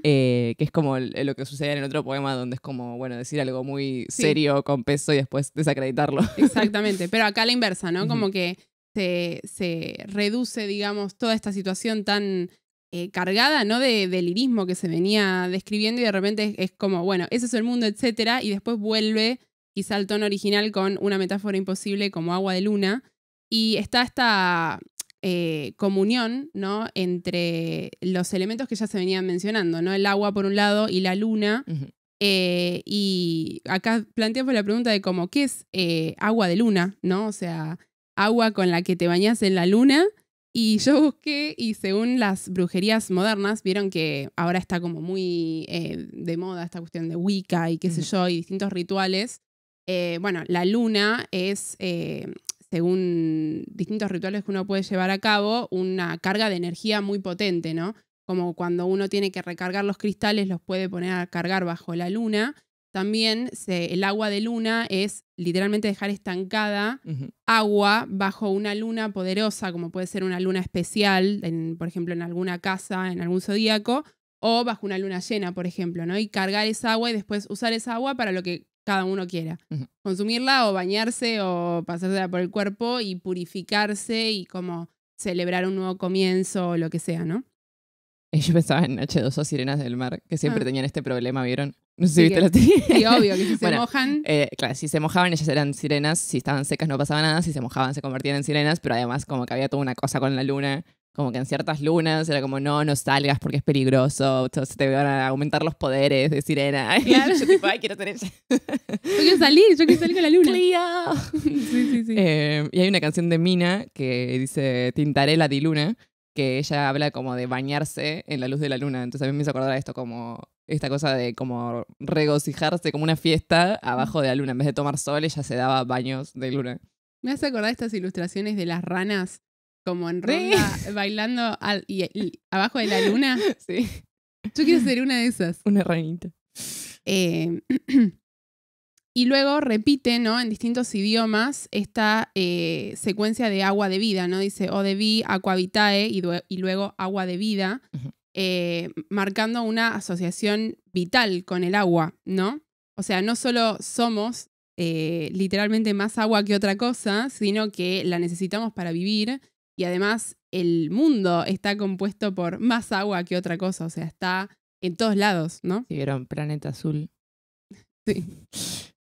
eh, que es como lo que sucede en otro poema donde es como, bueno, decir algo muy serio, con peso y después desacreditarlo. Exactamente, pero acá la inversa, ¿no? Como que se, reduce, digamos, toda esta situación tan eh, cargada, ¿no? De, lirismo que se venía describiendo y de repente es como, bueno, ese es el mundo, etcétera, y después vuelve quizá el tono original con una metáfora imposible como agua de luna. Y está esta eh, comunión ¿no? entre los elementos que ya se venían mencionando, ¿no? el agua por un lado y la luna. Eh, y acá planteamos la pregunta de cómo, ¿qué es eh, agua de luna? ¿no? O sea, agua con la que te bañas en la luna. Y yo busqué y según las brujerías modernas, vieron que ahora está como muy de moda esta cuestión de Wicca y qué sé yo, y distintos rituales. Eh, bueno, la luna es, eh, según distintos rituales que uno puede llevar a cabo, una carga de energía muy potente, ¿no? Como cuando uno tiene que recargar los cristales, los puede poner a cargar bajo la luna. También el agua de luna es literalmente dejar estancada agua bajo una luna poderosa, como puede ser una luna especial, por ejemplo, en alguna casa, en algún zodíaco, o bajo una luna llena, por ejemplo, ¿no? Y cargar esa agua y después usar esa agua para lo que cada uno quiera. Consumirla o bañarse o pasársela por el cuerpo y purificarse y como celebrar un nuevo comienzo o lo que sea, ¿no? yo pensaba en H2O Sirenas del Mar, que siempre ah. tenían este problema, ¿vieron? No sé si sí viste que, la obvio, que si se mojan. Eh, claro, si se mojaban, ellas eran sirenas. Si estaban secas, no pasaba nada. Si se mojaban, se convertían en sirenas. Pero además, como que había toda una cosa con la luna. Como que en ciertas lunas era como, no, no salgas porque es peligroso, se te van a aumentar los poderes de sirena. Claro. yo tipo, ay, quiero tener... yo quiero salir, yo quiero salir con la luna. sí, sí, sí. Eh, y hay una canción de Mina que dice, tintaré la luna que ella habla como de bañarse en la luz de la luna. Entonces a mí me hizo acordar esto como esta cosa de como regocijarse como una fiesta abajo de la luna. En vez de tomar sol, ella se daba baños de luna. Me hace acordar estas ilustraciones de las ranas como en ronda, eh, bailando y, abajo de la luna. Sí. Yo quiero ser una de esas. Una reinita. Eh, y luego repite, ¿no? En distintos idiomas esta eh, secuencia de agua de vida, ¿no? Dice O oh, de vi, aquavitae y, y, luego agua de vida, marcando una asociación vital con el agua, ¿no? O sea, no solo somos literalmente más agua que otra cosa, sino que la necesitamos para vivir y además el mundo está compuesto por más agua que otra cosa, o sea, está en todos lados, ¿no? Sí, vieron planeta azul. Sí.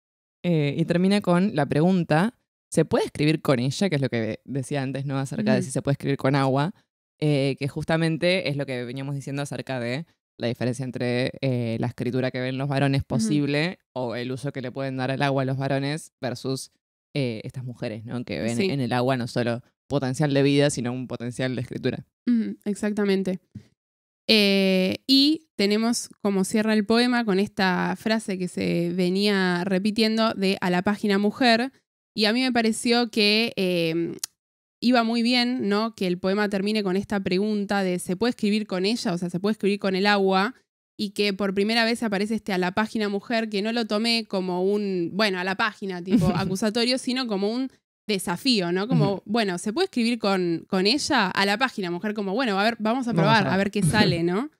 Eh, y termina con la pregunta, ¿se puede escribir con ella? Que es lo que decía antes, ¿no? Acerca de si se puede escribir con agua, eh, que justamente es lo que veníamos diciendo acerca de la diferencia entre eh, la escritura que ven los varones posible o el uso que le pueden dar al agua a los varones versus estas mujeres, ¿no? Que ven en el agua no solo potencial de vida, sino un potencial de escritura. exactamente. Eh, y tenemos como cierra el poema con esta frase que se venía repitiendo de a la página mujer. Y a mí me pareció que em, iba muy bien, ¿no? Que el poema termine con esta pregunta de ¿se puede escribir con ella? O sea, ¿se puede escribir con el agua? Y que por primera vez aparece este a la página mujer, que no lo tomé como un, bueno, a la página, tipo acusatorio, sino como un desafío, ¿no? Como, bueno, ¿se puede escribir con, ella a la página, mujer? Como, bueno, a ver, vamos a probar, a, ver. qué sale, ¿no?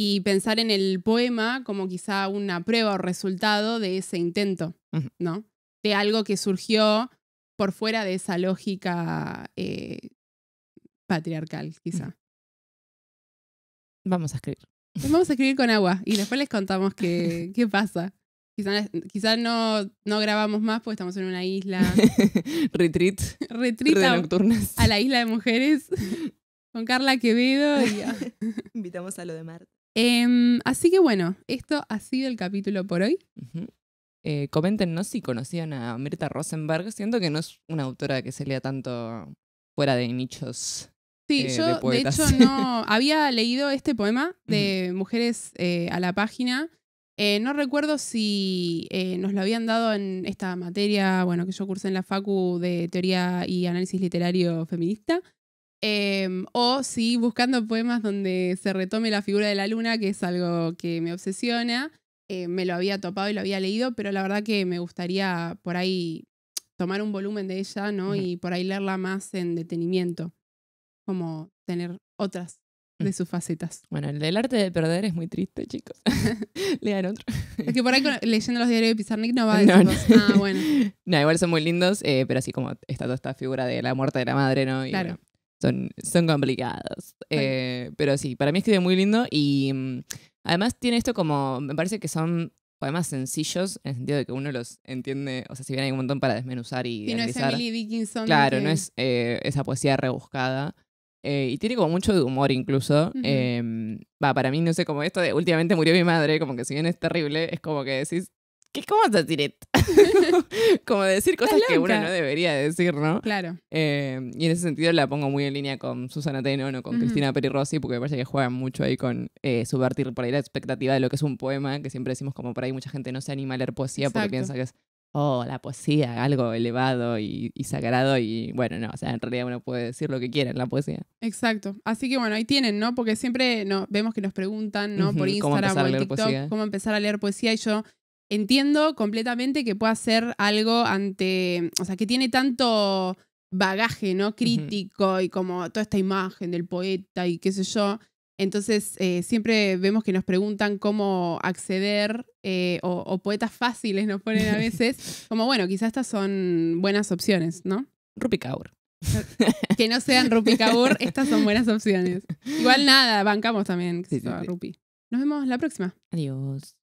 y pensar en el poema como quizá una prueba o resultado de ese intento, ¿no? De algo que surgió por fuera de esa lógica eh, patriarcal, quizá. Vamos a escribir. Vamos a escribir con agua y después les contamos qué, qué pasa. Quizás no, grabamos más porque estamos en una isla. Retreat. Retreat a, nocturnas. a la isla de mujeres con Carla Quevedo. Invitamos a lo de Marta. Em, así que bueno, esto ha sido el capítulo por hoy. Eh, coméntenos si conocían a Mirta Rosenberg. Siento que no es una autora que se lea tanto fuera de nichos Sí, eh, yo de, hecho no había leído este poema de Mujeres eh, a la página eh, no recuerdo si eh, nos lo habían dado en esta materia, bueno, que yo cursé en la Facu de Teoría y Análisis Literario Feminista, em, o si buscando poemas donde se retome la figura de la luna, que es algo que me obsesiona. Eh, me lo había topado y lo había leído, pero la verdad que me gustaría por ahí tomar un volumen de ella, Y por ahí leerla más en detenimiento, como tener otras Mm. de sus facetas. Bueno, el del arte de perder es muy triste, chicos. Lean otro. Es que por ahí leyendo los diarios de Pizarnik no va a no, ah, bueno. No, igual son muy lindos, eh, pero así como está toda esta figura de la muerte de la madre, ¿no? claro. son, son complicados. Eh, pero sí, para mí escribe muy lindo y mm, además tiene esto como, me parece que son poemas sencillos en el sentido de que uno los entiende, o sea, si bien hay un montón para desmenuzar y... Y no es Emily Dickinson. Claro, no es eh, esa poesía rebuscada. Eh, y tiene como mucho de humor incluso. Em, va, para mí, no sé, como esto de últimamente murió mi madre, como que si bien es terrible, es como que decís, ¿qué cómo vas a decir como decir cosas que uno no debería decir, ¿no? Claro. Em, y en ese sentido la pongo muy en línea con Susana Tenon o con Cristina Peri Rossi, porque me parece que juegan mucho ahí con eh, subvertir por ahí la expectativa de lo que es un poema, que siempre decimos como por ahí mucha gente no se anima a leer poesía porque piensa que es oh, la poesía, algo elevado y, sagrado y bueno, no, o sea, en realidad uno puede decir lo que quiera en la poesía. Exacto. Así que bueno, ahí tienen, ¿no? Porque siempre no, vemos que nos preguntan, ¿no? Por Instagram o TikTok, cómo empezar a leer poesía y yo entiendo completamente que pueda ser algo ante, o sea, que tiene tanto bagaje, ¿no? Crítico y como toda esta imagen del poeta y qué sé yo, entonces, eh, siempre vemos que nos preguntan cómo acceder eh, o, poetas fáciles nos ponen a veces, como bueno, quizás estas son buenas opciones, ¿no? Rupi Kaur. Que no sean Rupi Kaur, estas son buenas opciones. Igual nada, bancamos también que Rupi. Nos vemos la próxima. Adiós.